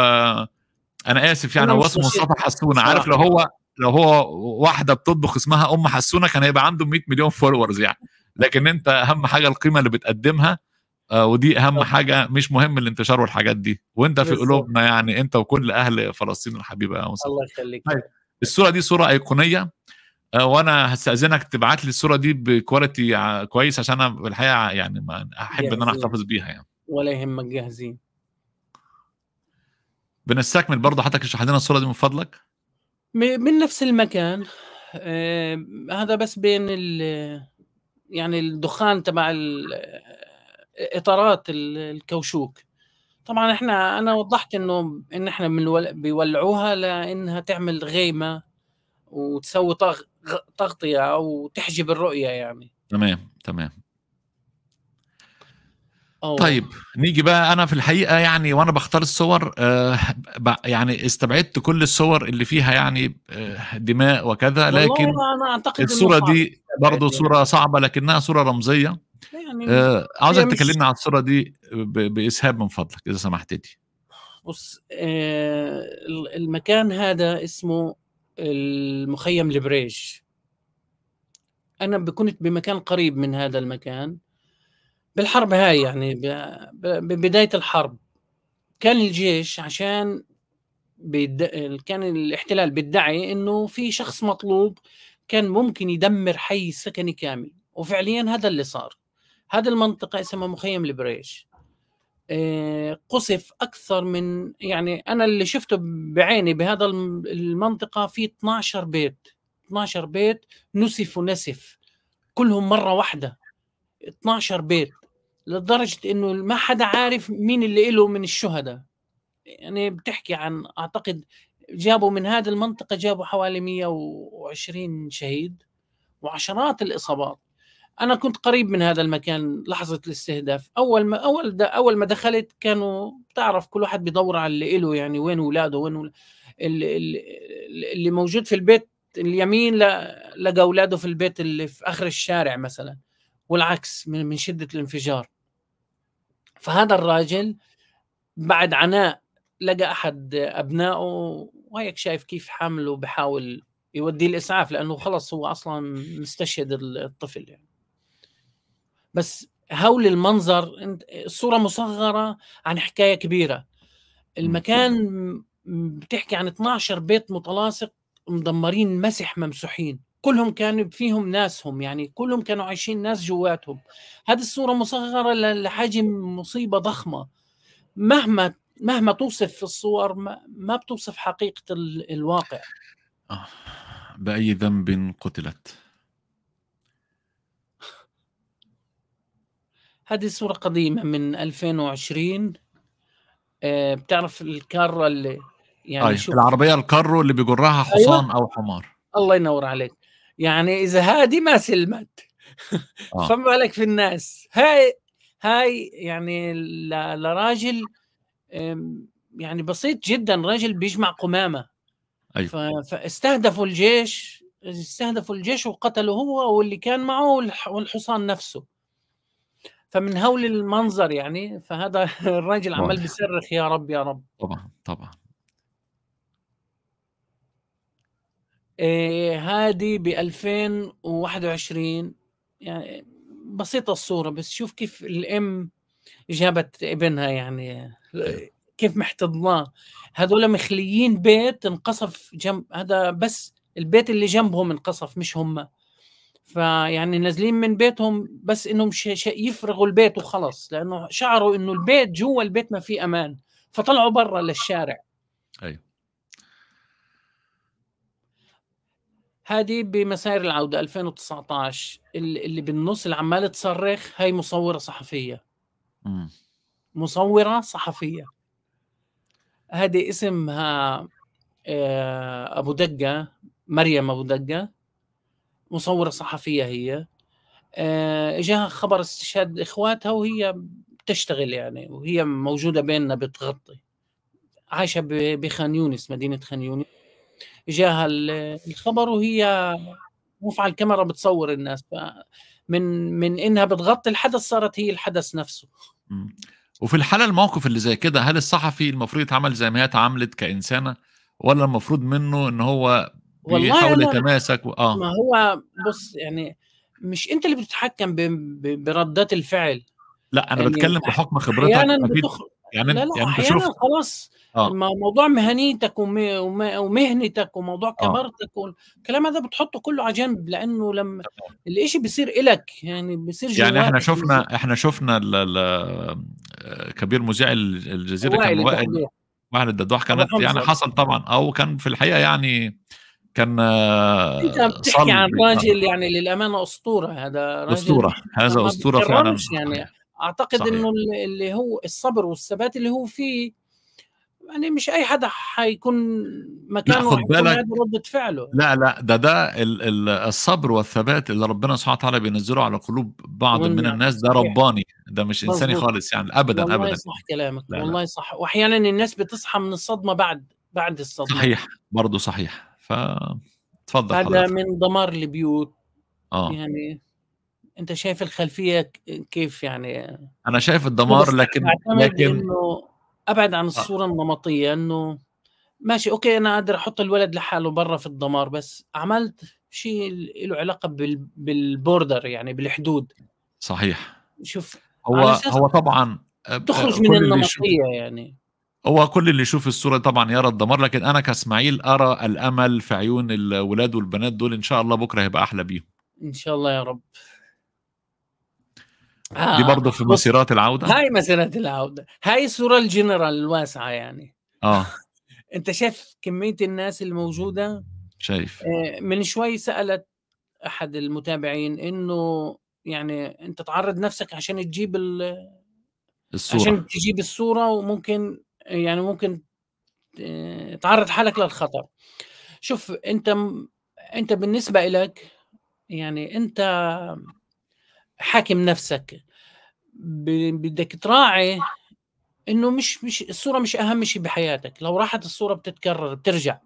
انا اسف يعني هو اسمه مصطفى حسون عارف لو هو لو هو واحده بتطبخ اسمها ام حسونه كان هيبقى عنده 100 مليون فولورز يعني لكن انت اهم حاجه القيمه اللي بتقدمها آه، ودي اهم حاجه مش مهم الانتشار والحاجات دي وانت في قلوبنا يعني انت وكل اهل فلسطين الحبيبه يا مصطفى الله يخليك طيب الصوره دي صوره ايقونيه آه، وانا هستاذنك تبعت لي الصوره دي بكواليتي كويس عشان انا الحقيقه يعني ما احب ان انا احتفظ بيها يعني ولا يهمك جاهزين بنستكمل برضه حضرتك اشرح لنا الصوره دي من فضلك من نفس المكان آه هذا بس بين ال يعني الدخان تبع اطارات الكوشوك طبعا احنا انا وضحت انه ان احنا بيولعوها لانها تعمل غيمه وتسوي تغطيه او تحجب الرؤيه يعني تمام تمام أوه. طيب نيجي بقى انا في الحقيقه يعني وانا بختار الصور آه يعني استبعدت كل الصور اللي فيها يعني آه دماء وكذا لكن أنا أعتقد الصوره دي برضه إيه. صوره صعبه لكنها صوره رمزيه يعني آه عاوزك تكلمنا مش... على الصوره دي باسهاب من فضلك اذا سمحت لي بص آه المكان هذا اسمه المخيم البريج انا كنت بمكان قريب من هذا المكان بالحرب هاي آه. يعني ببدايه الحرب كان الجيش عشان بيد... كان الاحتلال بيدعي انه في شخص مطلوب كان ممكن يدمر حي سكني كامل وفعليا هذا اللي صار هذه المنطقه اسمها مخيم البريش آه، قصف اكثر من يعني انا اللي شفته بعيني بهذا المنطقه في 12 بيت 12 بيت نسفوا نسف كلهم مره واحده 12 بيت لدرجه انه ما حدا عارف مين اللي له من الشهداء يعني بتحكي عن اعتقد جابوا من هذه المنطقه جابوا حوالي 120 شهيد وعشرات الاصابات انا كنت قريب من هذا المكان لحظه الاستهداف اول ما اول دا اول ما دخلت كانوا بتعرف كل واحد بيدور على اللي له يعني وين اولاده وين اللي, اللي موجود في البيت اليمين لقى اولاده في البيت اللي في اخر الشارع مثلا والعكس من شده الانفجار فهذا الراجل بعد عناء لقى احد ابنائه وهيك شايف كيف حامله بحاول يوديه الاسعاف لانه خلص هو اصلا مستشهد الطفل يعني بس هول المنظر الصوره مصغره عن حكايه كبيره المكان بتحكي عن 12 بيت متلاصق مدمرين مسح ممسوحين كلهم كان فيهم ناسهم يعني كلهم كانوا عايشين ناس جواتهم هذه الصورة مصغرة لحجم مصيبة ضخمة مهما مهما توصف في الصور ما, ما بتوصف حقيقة الواقع آه. بأي ذنب قتلت هذه صورة قديمة من 2020 آه بتعرف الكارة اللي يعني أيه. العربية الكارو اللي بيجرها أيوة. حصان أيوة. أو حمار الله ينور عليك يعني اذا هذه ما سلمت آه. فما بالك في الناس هاي هاي يعني لراجل يعني بسيط جدا راجل بيجمع قمامه أيوة. فاستهدفوا الجيش استهدفوا الجيش وقتلوا هو واللي كان معه والحصان نفسه فمن هول المنظر يعني فهذا الراجل عمال بيصرخ يا رب يا رب طبعا طبعا إيه، هادي ب 2021 يعني بسيطه الصوره بس شوف كيف الام جابت ابنها يعني كيف محتضناه هذول مخليين بيت انقصف جنب هذا بس البيت اللي جنبهم انقصف مش هم فيعني نازلين من بيتهم بس انهم ش... ش... يفرغوا البيت وخلص لانه شعروا انه البيت جوا البيت ما في امان فطلعوا برا للشارع هذه بمسائر العودة 2019 اللي بالنص اللي عمالة تصرخ هاي مصورة صحفية م. مصورة صحفية هذه اسمها آه، آه، أبو دقة مريم أبو دقة مصورة صحفية هي إجاها آه، خبر استشهاد إخواتها وهي بتشتغل يعني وهي موجودة بيننا بتغطي عايشة بخان يونس مدينة خان يونس اجاها الخبر وهي مفعل الكاميرا بتصور الناس من من انها بتغطي الحدث صارت هي الحدث نفسه وفي الحاله الموقف اللي زي كده هل الصحفي المفروض يتعامل زي ما هي اتعاملت كانسانه ولا المفروض منه ان هو بيحاول يتماسك و... اه ما هو بص يعني مش انت اللي بتتحكم ب... ب... بردات الفعل لا انا يعني بتكلم بحكم خبرتك احيانا بتخرج يعني لا لا يعني احيانا خلاص آه. موضوع مهنيتك ومهنتك وموضوع آه. كبرتك آه. والكلام هذا بتحطه كله على جنب لانه لما الاشي بيصير الك يعني بيصير يعني احنا شفنا احنا شفنا ال ال كبير مذيع الجزيره كان وائل وائل الددوح كانت يعني حصل طبعا او كان في الحقيقه يعني كان انت بتحكي عن راجل يعني للامانه اسطوره هذا راجل اسطوره هذا اسطوره فعلا يعني اعتقد صحيح. انه اللي هو الصبر والثبات اللي هو فيه يعني مش اي حدا حيكون مكانه رد بالك ردة فعله لا لا ده ده الصبر والثبات اللي ربنا سبحانه وتعالى بينزله على قلوب بعض والله. من الناس ده رباني ده مش بزبط. انساني خالص يعني ابدا والله ابدا والله صح كلامك لا والله لا. صح واحيانا الناس بتصحى من الصدمه بعد بعد الصدمه صحيح برضه صحيح ف اتفضل هذا من دمار البيوت اه يعني انت شايف الخلفيه كيف يعني انا شايف الدمار لكن لكن انه ابعد عن آه. الصوره النمطيه انه ماشي اوكي انا قادر احط الولد لحاله برا في الدمار بس عملت شيء له علاقه بالبوردر يعني بالحدود صحيح شوف هو هو طبعا تخرج من النمطيه يعني هو كل اللي يشوف الصوره طبعا يرى الدمار لكن انا كاسماعيل ارى الامل في عيون الولاد والبنات دول ان شاء الله بكره هيبقى احلى بيهم ان شاء الله يا رب دي آه، برضه في مسيرات العوده هاي مسيرات العوده هاي الصوره الجنرال الواسعه يعني اه انت شايف كميه الناس الموجوده شايف آه، من شوي سالت احد المتابعين انه يعني انت تعرض نفسك عشان تجيب الصوره عشان تجيب الصوره وممكن يعني ممكن آه، تعرض حالك للخطر شوف انت انت بالنسبه لك يعني انت حاكم نفسك بدك تراعي انه مش مش الصوره مش اهم شيء بحياتك لو راحت الصوره بتتكرر بترجع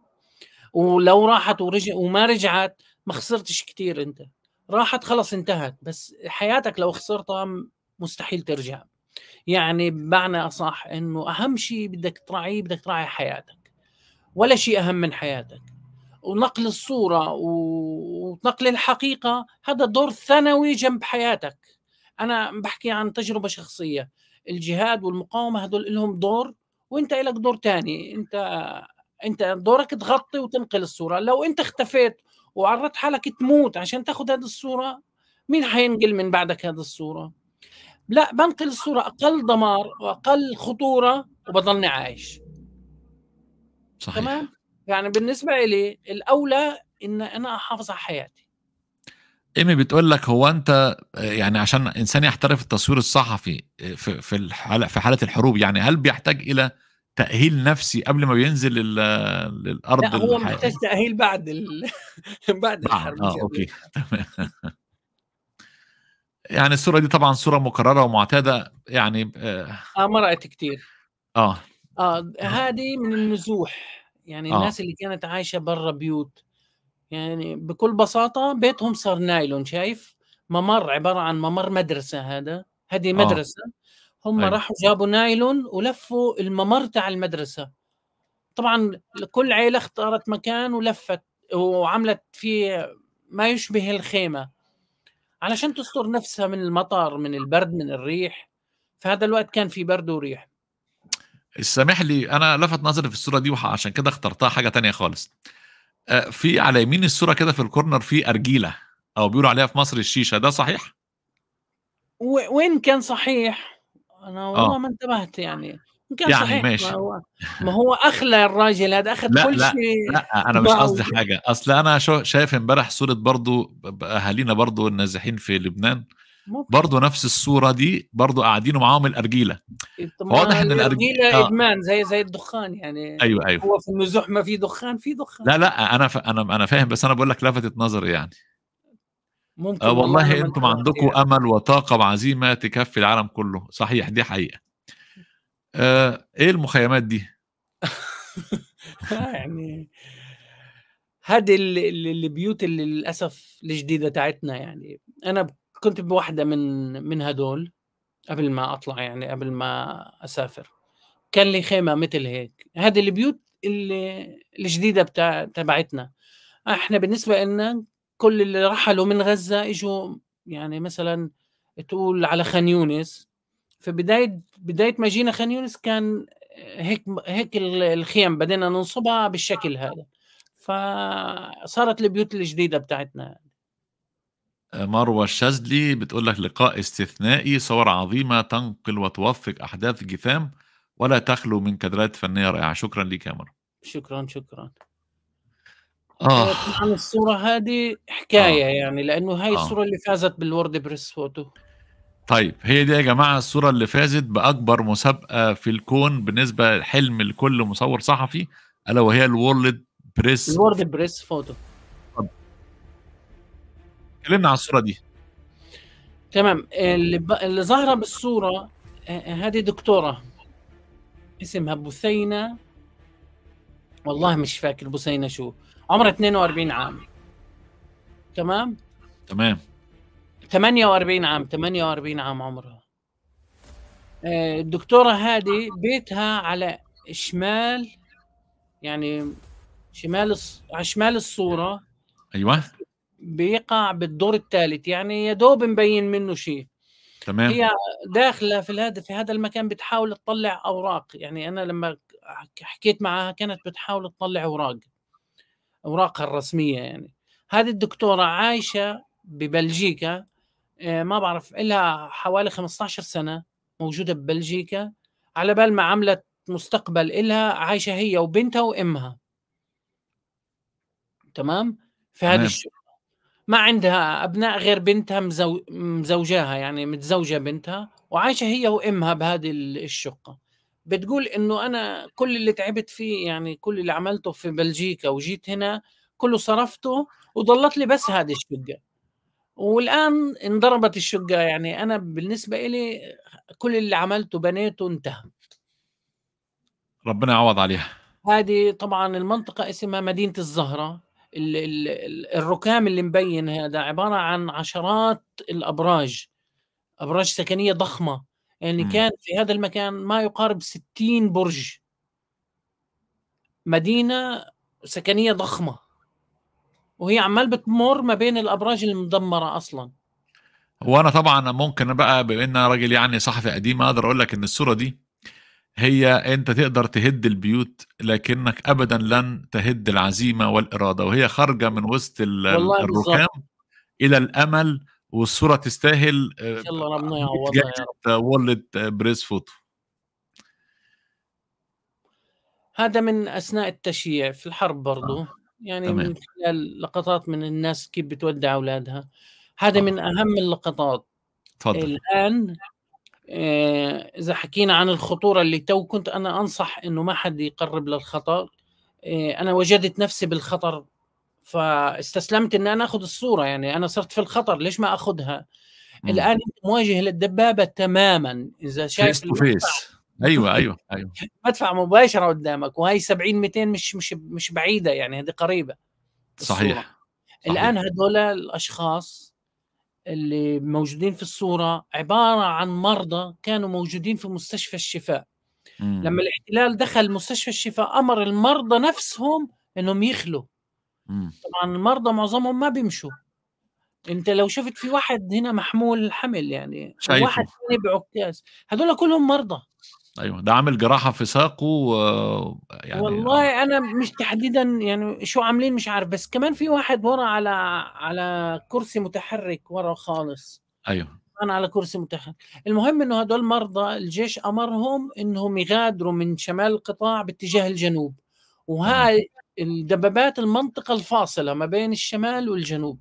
ولو راحت ورجع وما رجعت ما خسرتش كثير انت راحت خلص انتهت بس حياتك لو خسرتها مستحيل ترجع يعني بمعنى اصح انه اهم شيء بدك تراعيه بدك تراعي حياتك ولا شيء اهم من حياتك ونقل الصورة ونقل الحقيقة هذا دور ثانوي جنب حياتك أنا بحكي عن تجربة شخصية الجهاد والمقاومة هدول لهم دور وانت لك دور تاني انت انت دورك تغطي وتنقل الصورة لو انت اختفيت وعرضت حالك تموت عشان تاخذ هذه الصورة مين حينقل من بعدك هذه الصورة لا بنقل الصورة أقل دمار وأقل خطورة وبضلني عايش صحيح تمام يعني بالنسبه لي الاولى ان انا احافظ على حياتي ايمي بتقول لك هو انت يعني عشان انسان يحترف التصوير الصحفي آه، في في الحالة في حاله الحروب يعني هل بيحتاج الى تاهيل نفسي قبل ما بينزل للارض لا هو محتاج تاهيل بعد ال... بعد الحرب اه اوكي تمام يعني الصوره دي طبعا صوره مكرره ومعتاده يعني اه, آه ما كتير اه اه هذه من النزوح يعني آه. الناس اللي كانت عايشه برا بيوت يعني بكل بساطه بيتهم صار نايلون شايف ممر عباره عن ممر مدرسه هذا هذه آه. مدرسه آه. هم أيوة. راحوا جابوا نايلون ولفوا الممر تاع المدرسه طبعا كل عيله اختارت مكان ولفت وعملت فيه ما يشبه الخيمه علشان تستر نفسها من المطر من البرد من الريح فهذا الوقت كان في برد وريح السامح لي انا لفت نظري في الصوره دي وعشان كده اخترتها حاجه تانية خالص آه، في على يمين الصوره كده في الكورنر في ارجيله او بيقولوا عليها في مصر الشيشه ده صحيح وين كان صحيح انا آه. والله ما انتبهت يعني كان يعني صحيح ماشي ما هو, ما هو اخلى الراجل هذا اخذ لا كل لا شيء لا انا مش قصدي حاجه اصل انا شايف امبارح صوره برضو اهالينا برضو النازحين في لبنان برضه نفس الصوره دي برضه قاعدين معاهم الارجيله واضح ان الارجيله آه. ادمان زي زي الدخان يعني ايوه ايوه هو في النزوح ما في دخان في دخان لا لا انا ف... انا انا فاهم بس انا بقول لك لفتت نظري يعني ممكن آه والله انتم عندكم امل وطاقه وعزيمه تكفي العالم كله صحيح دي حقيقه آه ايه المخيمات دي آه، يعني هذه البيوت اللي للاسف الجديده تاعتنا يعني انا كنت بواحده من من هدول قبل ما اطلع يعني قبل ما اسافر كان لي خيمه مثل هيك هذه البيوت اللي الجديده بتاع تبعتنا احنا بالنسبه لنا كل اللي رحلوا من غزه اجوا يعني مثلا تقول على خان يونس فبدايه بدايه ما جينا خان يونس كان هيك هيك الخيم بدينا ننصبها بالشكل هذا فصارت البيوت الجديده بتاعتنا آه، مروى الشاذلي بتقول لك لقاء استثنائي صور عظيمه تنقل وتوثق احداث جثام ولا تخلو من كادرات فنيه رائعه شكرا لك يا مروى شكرا شكرا آه. آه، عن الصورة هذه حكاية آه. يعني لأنه هاي آه. الصورة اللي فازت بالورد بريس فوتو طيب هي دي يا جماعة الصورة اللي فازت بأكبر مسابقة في الكون بالنسبة لحلم لكل مصور صحفي ألا وهي الورد بريس الورد بريس فوتو اتكلمنا عن الصوره دي تمام اللي, ب... اللي ظاهره بالصوره آه، آه، هذه دكتوره اسمها بثينه والله مش فاكر بثينه شو عمرها 42 عام تمام تمام 48 عام 48 عام عمرها آه، الدكتوره هذه بيتها على شمال يعني شمال على شمال الصوره ايوه بيقع بالدور الثالث يعني يا دوب مبين منه شيء تمام هي داخله في هذا في هذا المكان بتحاول تطلع اوراق يعني انا لما حكيت معها كانت بتحاول تطلع اوراق اوراقها الرسميه يعني هذه الدكتوره عايشه ببلجيكا آه، ما بعرف لها حوالي 15 سنه موجوده ببلجيكا على بال ما عملت مستقبل إلها عايشه هي وبنتها وامها تمام في هذه الشقه ما عندها ابناء غير بنتها مزو... مزوجاها يعني متزوجه بنتها وعايشه هي وامها بهذه الشقه بتقول انه انا كل اللي تعبت فيه يعني كل اللي عملته في بلجيكا وجيت هنا كله صرفته وضلت لي بس هذه الشقه والان انضربت الشقه يعني انا بالنسبه لي كل اللي عملته بنيته انتهى ربنا يعوض عليها هذه طبعا المنطقه اسمها مدينه الزهره ال ال الركام اللي مبين هذا عباره عن عشرات الابراج ابراج سكنيه ضخمه يعني كان في هذا المكان ما يقارب 60 برج مدينه سكنيه ضخمه وهي عمال بتمر ما بين الابراج المدمره اصلا وانا طبعا ممكن بقى بما ان راجل يعني صحفي قديم اقدر اقول لك ان الصوره دي هي انت تقدر تهد البيوت لكنك ابدا لن تهد العزيمه والاراده وهي خارجه من وسط الركام الى الامل والصوره تستاهل آه، ان شاء الله ربنا آه، يعوضها آه، وولد بريس فوتو هذا من اثناء التشييع في الحرب برضه آه. يعني تمام. من خلال لقطات من الناس كيف بتودع اولادها هذا آه. من اهم اللقطات تفضل الان آه، اذا حكينا عن الخطوره اللي تو كنت انا انصح انه ما حد يقرب للخطر آه، انا وجدت نفسي بالخطر فاستسلمت ان انا اخذ الصوره يعني انا صرت في الخطر ليش ما اخذها مم. الان مواجه للدبابه تماما اذا شايف فيس تو فيس ايوه ايوه ايوه مدفع مباشره قدامك وهي 70 200 مش مش مش بعيده يعني هذه قريبه صحيح الان هذول الاشخاص اللي موجودين في الصوره عباره عن مرضى كانوا موجودين في مستشفى الشفاء مم. لما الاحتلال دخل مستشفى الشفاء امر المرضى نفسهم انهم يخلوا مم. طبعا المرضى معظمهم ما بيمشوا انت لو شفت في واحد هنا محمول حمل يعني شايفه. واحد بعكاز هذول كلهم مرضى ايوه ده عامل جراحه في ساقه يعني والله انا مش تحديدا يعني شو عاملين مش عارف بس كمان في واحد ورا على على كرسي متحرك ورا خالص ايوه انا على كرسي متحرك المهم انه هدول مرضى الجيش امرهم انهم يغادروا من شمال القطاع باتجاه الجنوب وهاي الدبابات المنطقه الفاصله ما بين الشمال والجنوب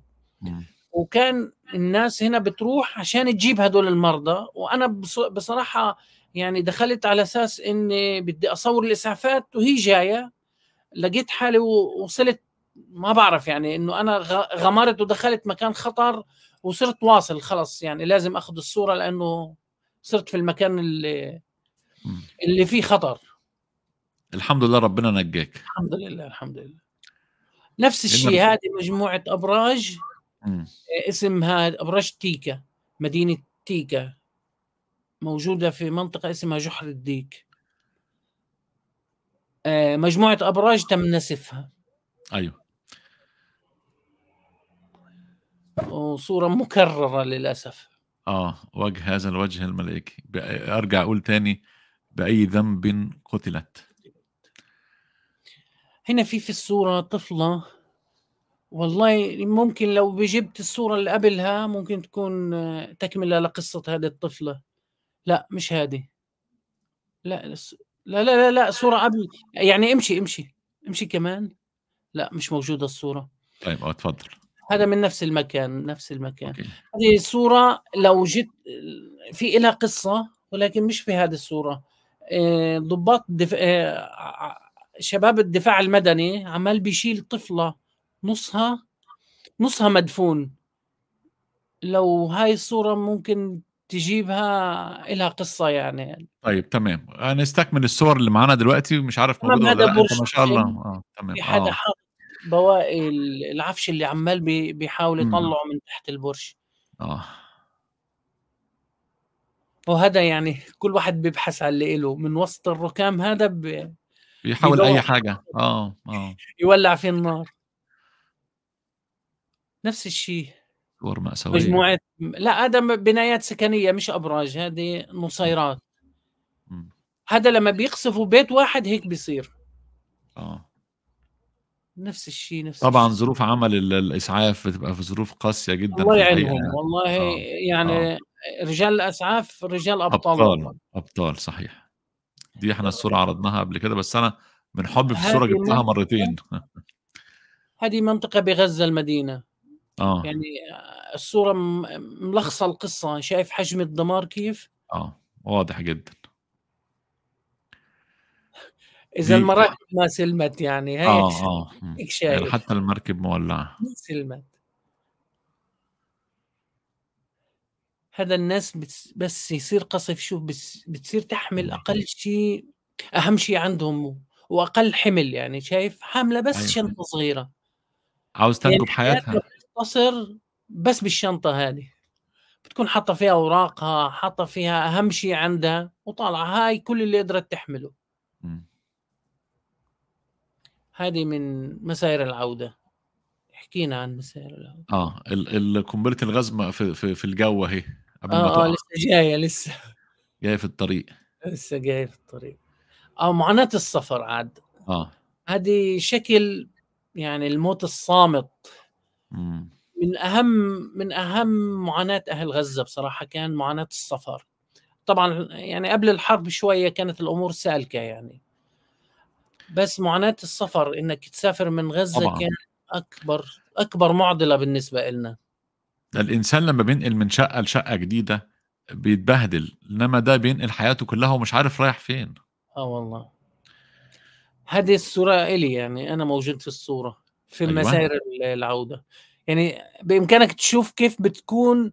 وكان الناس هنا بتروح عشان تجيب هدول المرضى وانا بصراحه يعني دخلت على اساس اني بدي اصور الاسعافات وهي جايه لقيت حالي ووصلت ما بعرف يعني انه انا غمرت ودخلت مكان خطر وصرت واصل خلص يعني لازم اخذ الصوره لانه صرت في المكان اللي اللي فيه خطر الحمد لله ربنا نجاك الحمد لله الحمد لله نفس إيه الشيء هذه مجموعه ابراج م. إيه، اسمها ابراج تيكا مدينه تيكا موجودة في منطقة اسمها جحر الديك آه، مجموعة أبراج تم نسفها أيوه وصورة مكررة للأسف آه وجه هذا الوجه الملائكي أرجع أقول تاني بأي ذنب قتلت هنا في في الصورة طفلة والله ممكن لو جبت الصورة اللي قبلها ممكن تكون آه، تكملة لقصة هذه الطفلة لا مش هذه لا لا لا لا لا صورة قبل يعني امشي امشي امشي كمان لا مش موجودة الصورة طيب اه تفضل هذا من نفس المكان نفس المكان أوكي. هذه الصورة لو جيت في لها قصة ولكن مش في هذه الصورة آه، ضباط دف... آه، شباب الدفاع المدني عمال بيشيل طفلة نصها نصها مدفون لو هاي الصورة ممكن تجيبها لها قصه يعني طيب تمام انا استكمل الصور اللي معانا دلوقتي مش عارف موجوده ولا لا ما شاء الله يعني اه تمام في حدا آه. حاطط بواقي العفش اللي عمال بي... بيحاول يطلعه من تحت البرج اه وهذا يعني كل واحد بيبحث على اللي له من وسط الركام هذا بي بيحاول اي حاجه اه اه يولع في النار نفس الشيء صور مأساوية مجموعة لا هذا بنايات سكنية مش أبراج هذه نصيرات هذا لما بيقصفوا بيت واحد هيك بيصير اه نفس الشيء نفس طبعا الشي. ظروف عمل الاسعاف بتبقى في ظروف قاسيه جدا الله يعينهم والله آه. يعني آه. رجال الاسعاف رجال ابطال ابطال ابطال صحيح دي احنا نعم. الصوره عرضناها قبل كده بس انا من حبي في الصوره جبتها مرتين هذه منطقه بغزه المدينه آه. يعني الصوره ملخصه القصه يعني شايف حجم الدمار كيف اه واضح جدا اذا المراكب ما سلمت يعني هي اه, آه، هيك يعني شايف يعني حتى المركب مولعه سلمت هذا الناس بس, بس يصير قصف شو بس بتصير تحمل اقل شيء اهم شيء عندهم واقل حمل يعني شايف حامله بس أيوة. شنطه صغيره عاوز تنجو بحياتها يعني تختصر بس بالشنطه هذه بتكون حاطه فيها اوراقها حاطه فيها اهم شيء عندها وطالعه هاي كل اللي قدرت تحمله هذه من مسائر العوده حكينا عن مسائر العوده اه القنبله الغزمة في في, في الجو اهي قبل اه, آه لسه جايه لسه جاية في الطريق لسه جاية في الطريق اه معاناه السفر عاد اه هذه شكل يعني الموت الصامت من اهم من اهم معاناه اهل غزه بصراحه كان معاناه السفر طبعا يعني قبل الحرب شويه كانت الامور سالكه يعني بس معاناه السفر انك تسافر من غزه طبعا. كان اكبر اكبر معضله بالنسبه لنا الانسان لما بينقل من شقه لشقه جديده بيتبهدل انما ده بينقل حياته كلها ومش عارف رايح فين اه والله هذه الصوره الي يعني انا موجود في الصوره في أيوة. مسار العوده يعني بامكانك تشوف كيف بتكون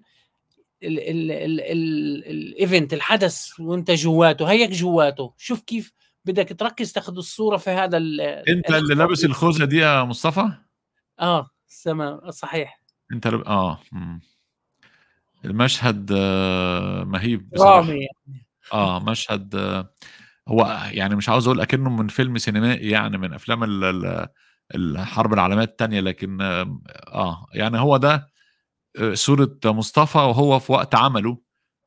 الايفنت الحدث وانت جواته هيك جواته شوف كيف بدك تركز تاخذ الصوره في هذا انت اللي لابس الخوذه دي يا مصطفى اه تمام صحيح انت لب... اه المشهد آه، مهيب بصراحه يعني. اه مشهد آه، هو يعني مش عاوز اقول اكنه من فيلم سينمائي يعني من افلام ال الحرب العالميه الثانيه لكن آه،, اه يعني هو ده آه، صوره مصطفى وهو في وقت عمله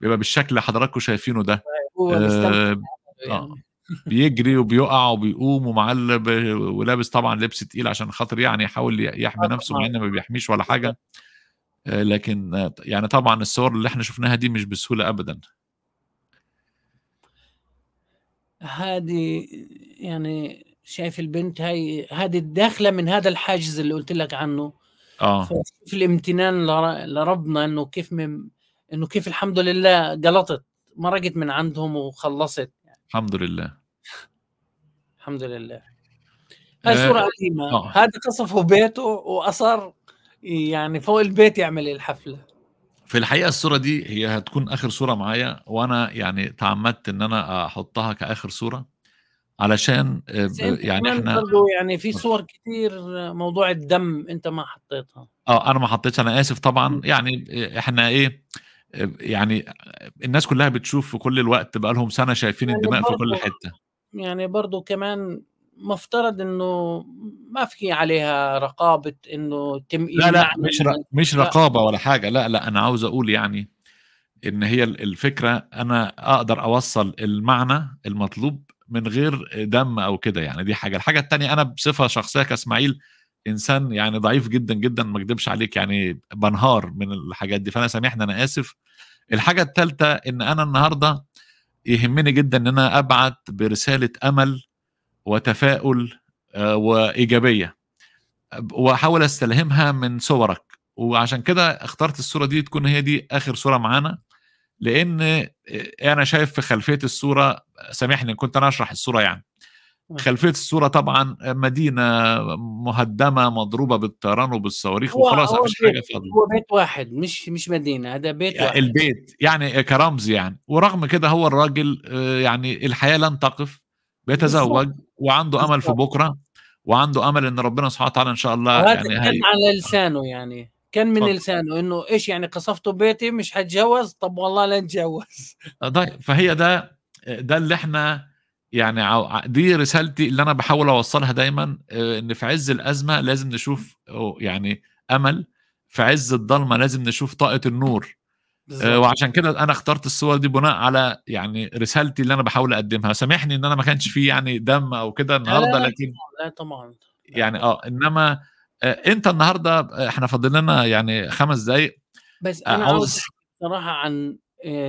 بيبقى بالشكل اللي حضراتكم شايفينه ده آه،, يعني. آه بيجري وبيقع وبيقوم ومعلب ولابس طبعا لبس تقيل عشان خاطر يعني يحاول يحمي نفسه مع انه ما بيحميش ولا حاجه لكن يعني طبعا الصور اللي احنا شفناها دي مش بسهوله ابدا هذه يعني شايف البنت هاي هذه الداخله من هذا الحاجز اللي قلت لك عنه اه في الامتنان لربنا انه كيف من انه كيف الحمد لله جلطت مرقت من عندهم وخلصت يعني. الحمد لله الحمد لله هاي آه، صورة قديمة آه. هذا قصفه بيته وأصر يعني فوق البيت يعمل الحفلة في الحقيقة الصورة دي هي هتكون آخر صورة معايا وأنا يعني تعمدت إن أنا أحطها كآخر صورة علشان آه، يعني احنا يعني في صور كتير آه، موضوع الدم انت ما حطيتها اه انا ما حطيتش انا اسف طبعا يعني آه، احنا ايه يعني الناس كلها بتشوف في كل الوقت بقى لهم سنه شايفين يعني الدماء في كل حته يعني برضو كمان مفترض انه ما في عليها رقابه انه تم لا لا مش مش رقابه ولا حاجه لا لا انا عاوز اقول يعني ان هي الفكره انا اقدر اوصل المعنى المطلوب من غير دم او كده يعني دي حاجه الحاجه الثانيه انا بصفه شخصيه كاسماعيل انسان يعني ضعيف جدا جدا ما اكذبش عليك يعني بنهار من الحاجات دي فانا سامحني انا اسف الحاجه الثالثه ان انا النهارده يهمني جدا ان انا ابعت برساله امل وتفاؤل آه، وايجابيه واحاول استلهمها من صورك وعشان كده اخترت الصوره دي تكون هي دي اخر صوره معانا لان آه، انا شايف في خلفيه الصوره سامحني كنت انا اشرح الصوره يعني خلفيه الصوره طبعا مدينه مهدمه مضروبه بالطيران وبالصواريخ وخلاص مفيش حاجه فاضله هو بيت واحد مش مش مدينه هذا بيت يعني واحد البيت يعني كرمز يعني ورغم كده هو الراجل آه، يعني الحياه لن تقف بيتزوج وعنده امل في بكره وعنده امل ان ربنا سبحانه وتعالى ان شاء الله يعني هي... على لسانه يعني كان من لسانه انه ايش يعني قصفته بيتي مش حتجوز طب والله لا اتجوز آه، طيب فهي ده ده اللي احنا يعني دي رسالتي اللي انا بحاول اوصلها دايما آه، ان في عز الازمه لازم نشوف يعني امل في عز الضلمه لازم نشوف طاقه النور آه، بالزبط. وعشان كده انا اخترت الصور دي بناء على يعني رسالتي اللي انا بحاول اقدمها سامحني ان انا ما كانش فيه يعني دم او كده النهارده لكن لا طبعا يعني اه انما آه، انت النهارده آه، احنا فاضل لنا يعني خمس دقائق بس آه، انا عاوز, عاوز صراحه عن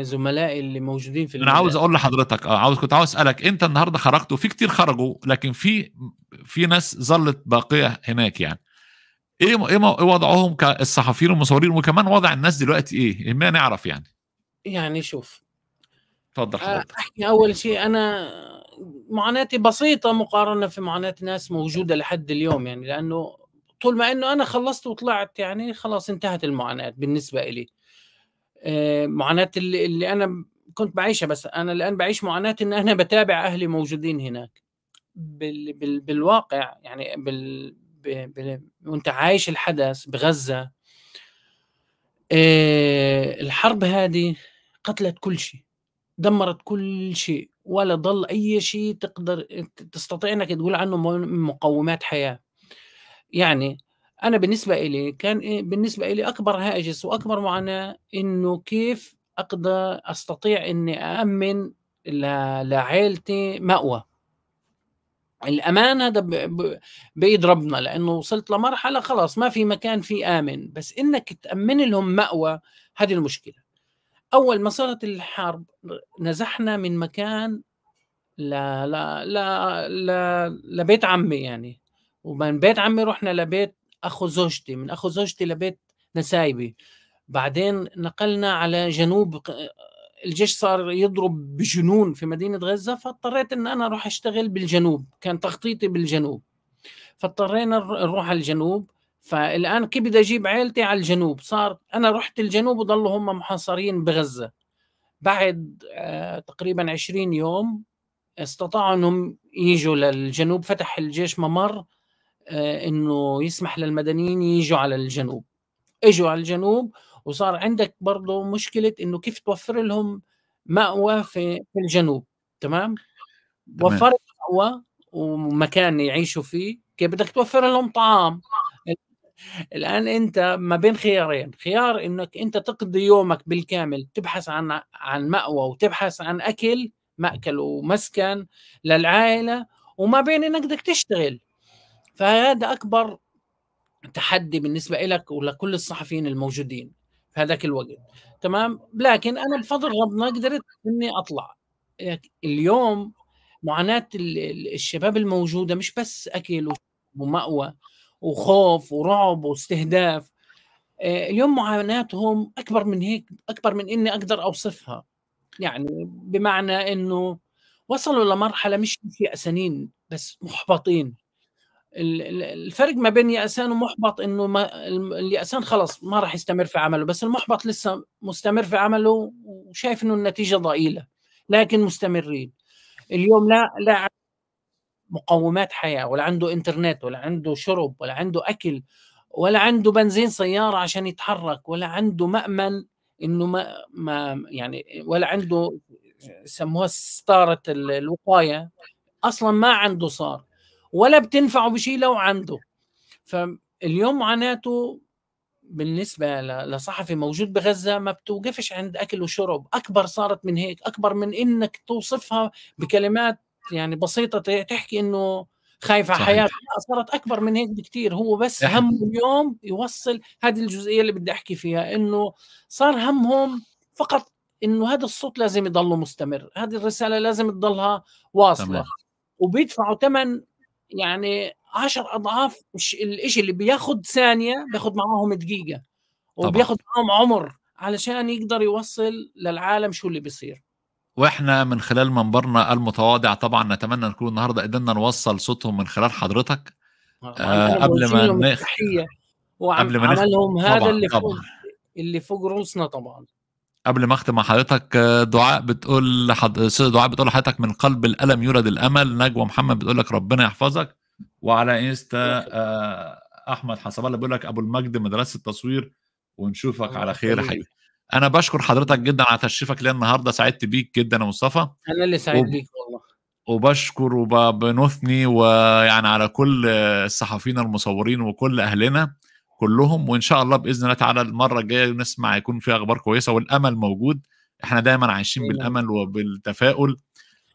زملائي اللي موجودين في انا عاوز اقول لحضرتك اه عاوز كنت عاوز اسالك انت النهارده خرجت وفي كتير خرجوا لكن في في ناس ظلت باقيه هناك يعني ايه إيه, ايه وضعهم كالصحفيين والمصورين وكمان وضع الناس دلوقتي ايه؟ ما نعرف يعني يعني شوف اتفضل حضرتك احكي اول شيء انا معاناتي بسيطه مقارنه في معاناه ناس موجوده لحد اليوم يعني لانه طول ما انه انا خلصت وطلعت يعني خلاص انتهت المعاناه بالنسبه لي آه، معاناه اللي, اللي انا كنت بعيشها بس انا الان بعيش معاناه ان انا بتابع اهلي موجودين هناك بال بال بالواقع يعني بال بال وانت عايش الحدث بغزه آه، الحرب هذه قتلت كل شيء دمرت كل شيء ولا ضل اي شيء تقدر تستطيع انك تقول عنه مقومات حياه يعني انا بالنسبه لي كان إيه، بالنسبه لي اكبر هاجس واكبر معاناه انه كيف اقدر استطيع اني اامن لعائلتي مأوى الامان هذا بايد ربنا لانه وصلت لمرحله خلاص ما في مكان فيه امن بس انك تامن لهم مأوى هذه المشكله اول ما صارت الحرب نزحنا من مكان لا لا لا لا لبيت عمي يعني ومن بيت عمي رحنا لبيت اخو زوجتي من اخو زوجتي لبيت نسايبي بعدين نقلنا على جنوب الجيش صار يضرب بجنون في مدينة غزة فاضطريت أن أنا أروح أشتغل بالجنوب كان تخطيطي بالجنوب فاضطرينا نروح على الجنوب فالآن كيف بدي أجيب عيلتي على الجنوب صار أنا رحت الجنوب وضلوا هم محاصرين بغزة بعد آه، تقريبا 20 يوم استطاعوا أنهم يجوا للجنوب فتح الجيش ممر آه، انه يسمح للمدنيين يجوا على الجنوب اجوا على الجنوب وصار عندك برضه مشكله انه كيف توفر لهم مأوى في في الجنوب تمام, تمام. وفرت مأوى ومكان يعيشوا فيه كيف بدك توفر لهم طعام الان انت ما بين خيارين خيار انك انت تقضي يومك بالكامل تبحث عن عن مأوى وتبحث عن اكل مأكل ومسكن للعائله وما بين انك بدك تشتغل فهذا اكبر تحدي بالنسبه لك ولكل الصحفيين الموجودين في هذاك الوقت تمام لكن انا بفضل ربنا قدرت اني اطلع اليوم معاناه الشباب الموجوده مش بس اكل ومأوى وخوف ورعب واستهداف آه، اليوم معاناتهم اكبر من هيك اكبر من اني اقدر اوصفها يعني بمعنى انه وصلوا لمرحله مش يأسانين بس محبطين الفرق ما بين يأسان ومحبط انه ما اليأسان خلص ما راح يستمر في عمله بس المحبط لسه مستمر في عمله وشايف انه النتيجة ضئيلة لكن مستمرين اليوم لا لا مقومات حياة ولا عنده انترنت ولا عنده شرب ولا عنده اكل ولا عنده بنزين سيارة عشان يتحرك ولا عنده مأمن انه ما, ما يعني ولا عنده سموها ستارة الوقاية اصلا ما عنده صار ولا بتنفعه بشيء لو عنده فاليوم معاناته بالنسبه لصحفي موجود بغزه ما بتوقفش عند اكل وشرب اكبر صارت من هيك اكبر من انك توصفها بكلمات يعني بسيطه تحكي انه خايف على حياته صارت اكبر من هيك بكثير هو بس هم اليوم يوصل هذه الجزئيه اللي بدي احكي فيها انه صار همهم فقط انه هذا الصوت لازم يضله مستمر هذه الرساله لازم تضلها واصله تمام. وبيدفعوا ثمن يعني 10 اضعاف الشيء اللي بياخذ ثانيه بياخذ معاهم دقيقه وبياخذ معاهم عمر علشان يقدر يوصل للعالم شو اللي بيصير واحنا من خلال منبرنا المتواضع طبعا نتمنى نكون النهارده قدرنا نوصل صوتهم من خلال حضرتك آه, آه، قبل ما نخ... قبل ما نخ... عملهم هذا اللي طبعًا. فوق اللي فوق روسنا طبعا قبل ما اختم مع حضرتك آه، دعاء بتقول حض... دعاء بتقول لحضرتك من قلب الالم يولد الامل نجوى محمد بتقول لك ربنا يحفظك وعلى انستا آه، احمد حسب الله بيقول لك ابو المجد مدرسه التصوير ونشوفك على خير حبيبي انا بشكر حضرتك جدا على تشريفك ليا النهارده سعدت بيك جدا يا مصطفى انا اللي سعيد وب... بيك والله وبشكر وبنثني ويعني على كل الصحفيين المصورين وكل اهلنا كلهم وان شاء الله باذن الله تعالى المره الجايه نسمع يكون في اخبار كويسه والامل موجود احنا دايما عايشين بالامل وبالتفاؤل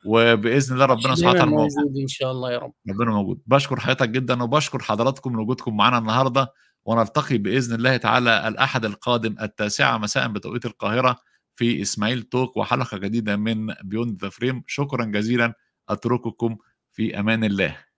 وباذن الله ربنا سبحانه وتعالى موجود ان شاء الله يا رب ربنا موجود بشكر حضرتك جدا وبشكر حضراتكم لوجودكم معانا النهارده ونلتقي باذن الله تعالى الاحد القادم التاسعه مساء بتوقيت القاهره في اسماعيل توك وحلقه جديده من بيوند ذا فريم شكرا جزيلا اترككم في امان الله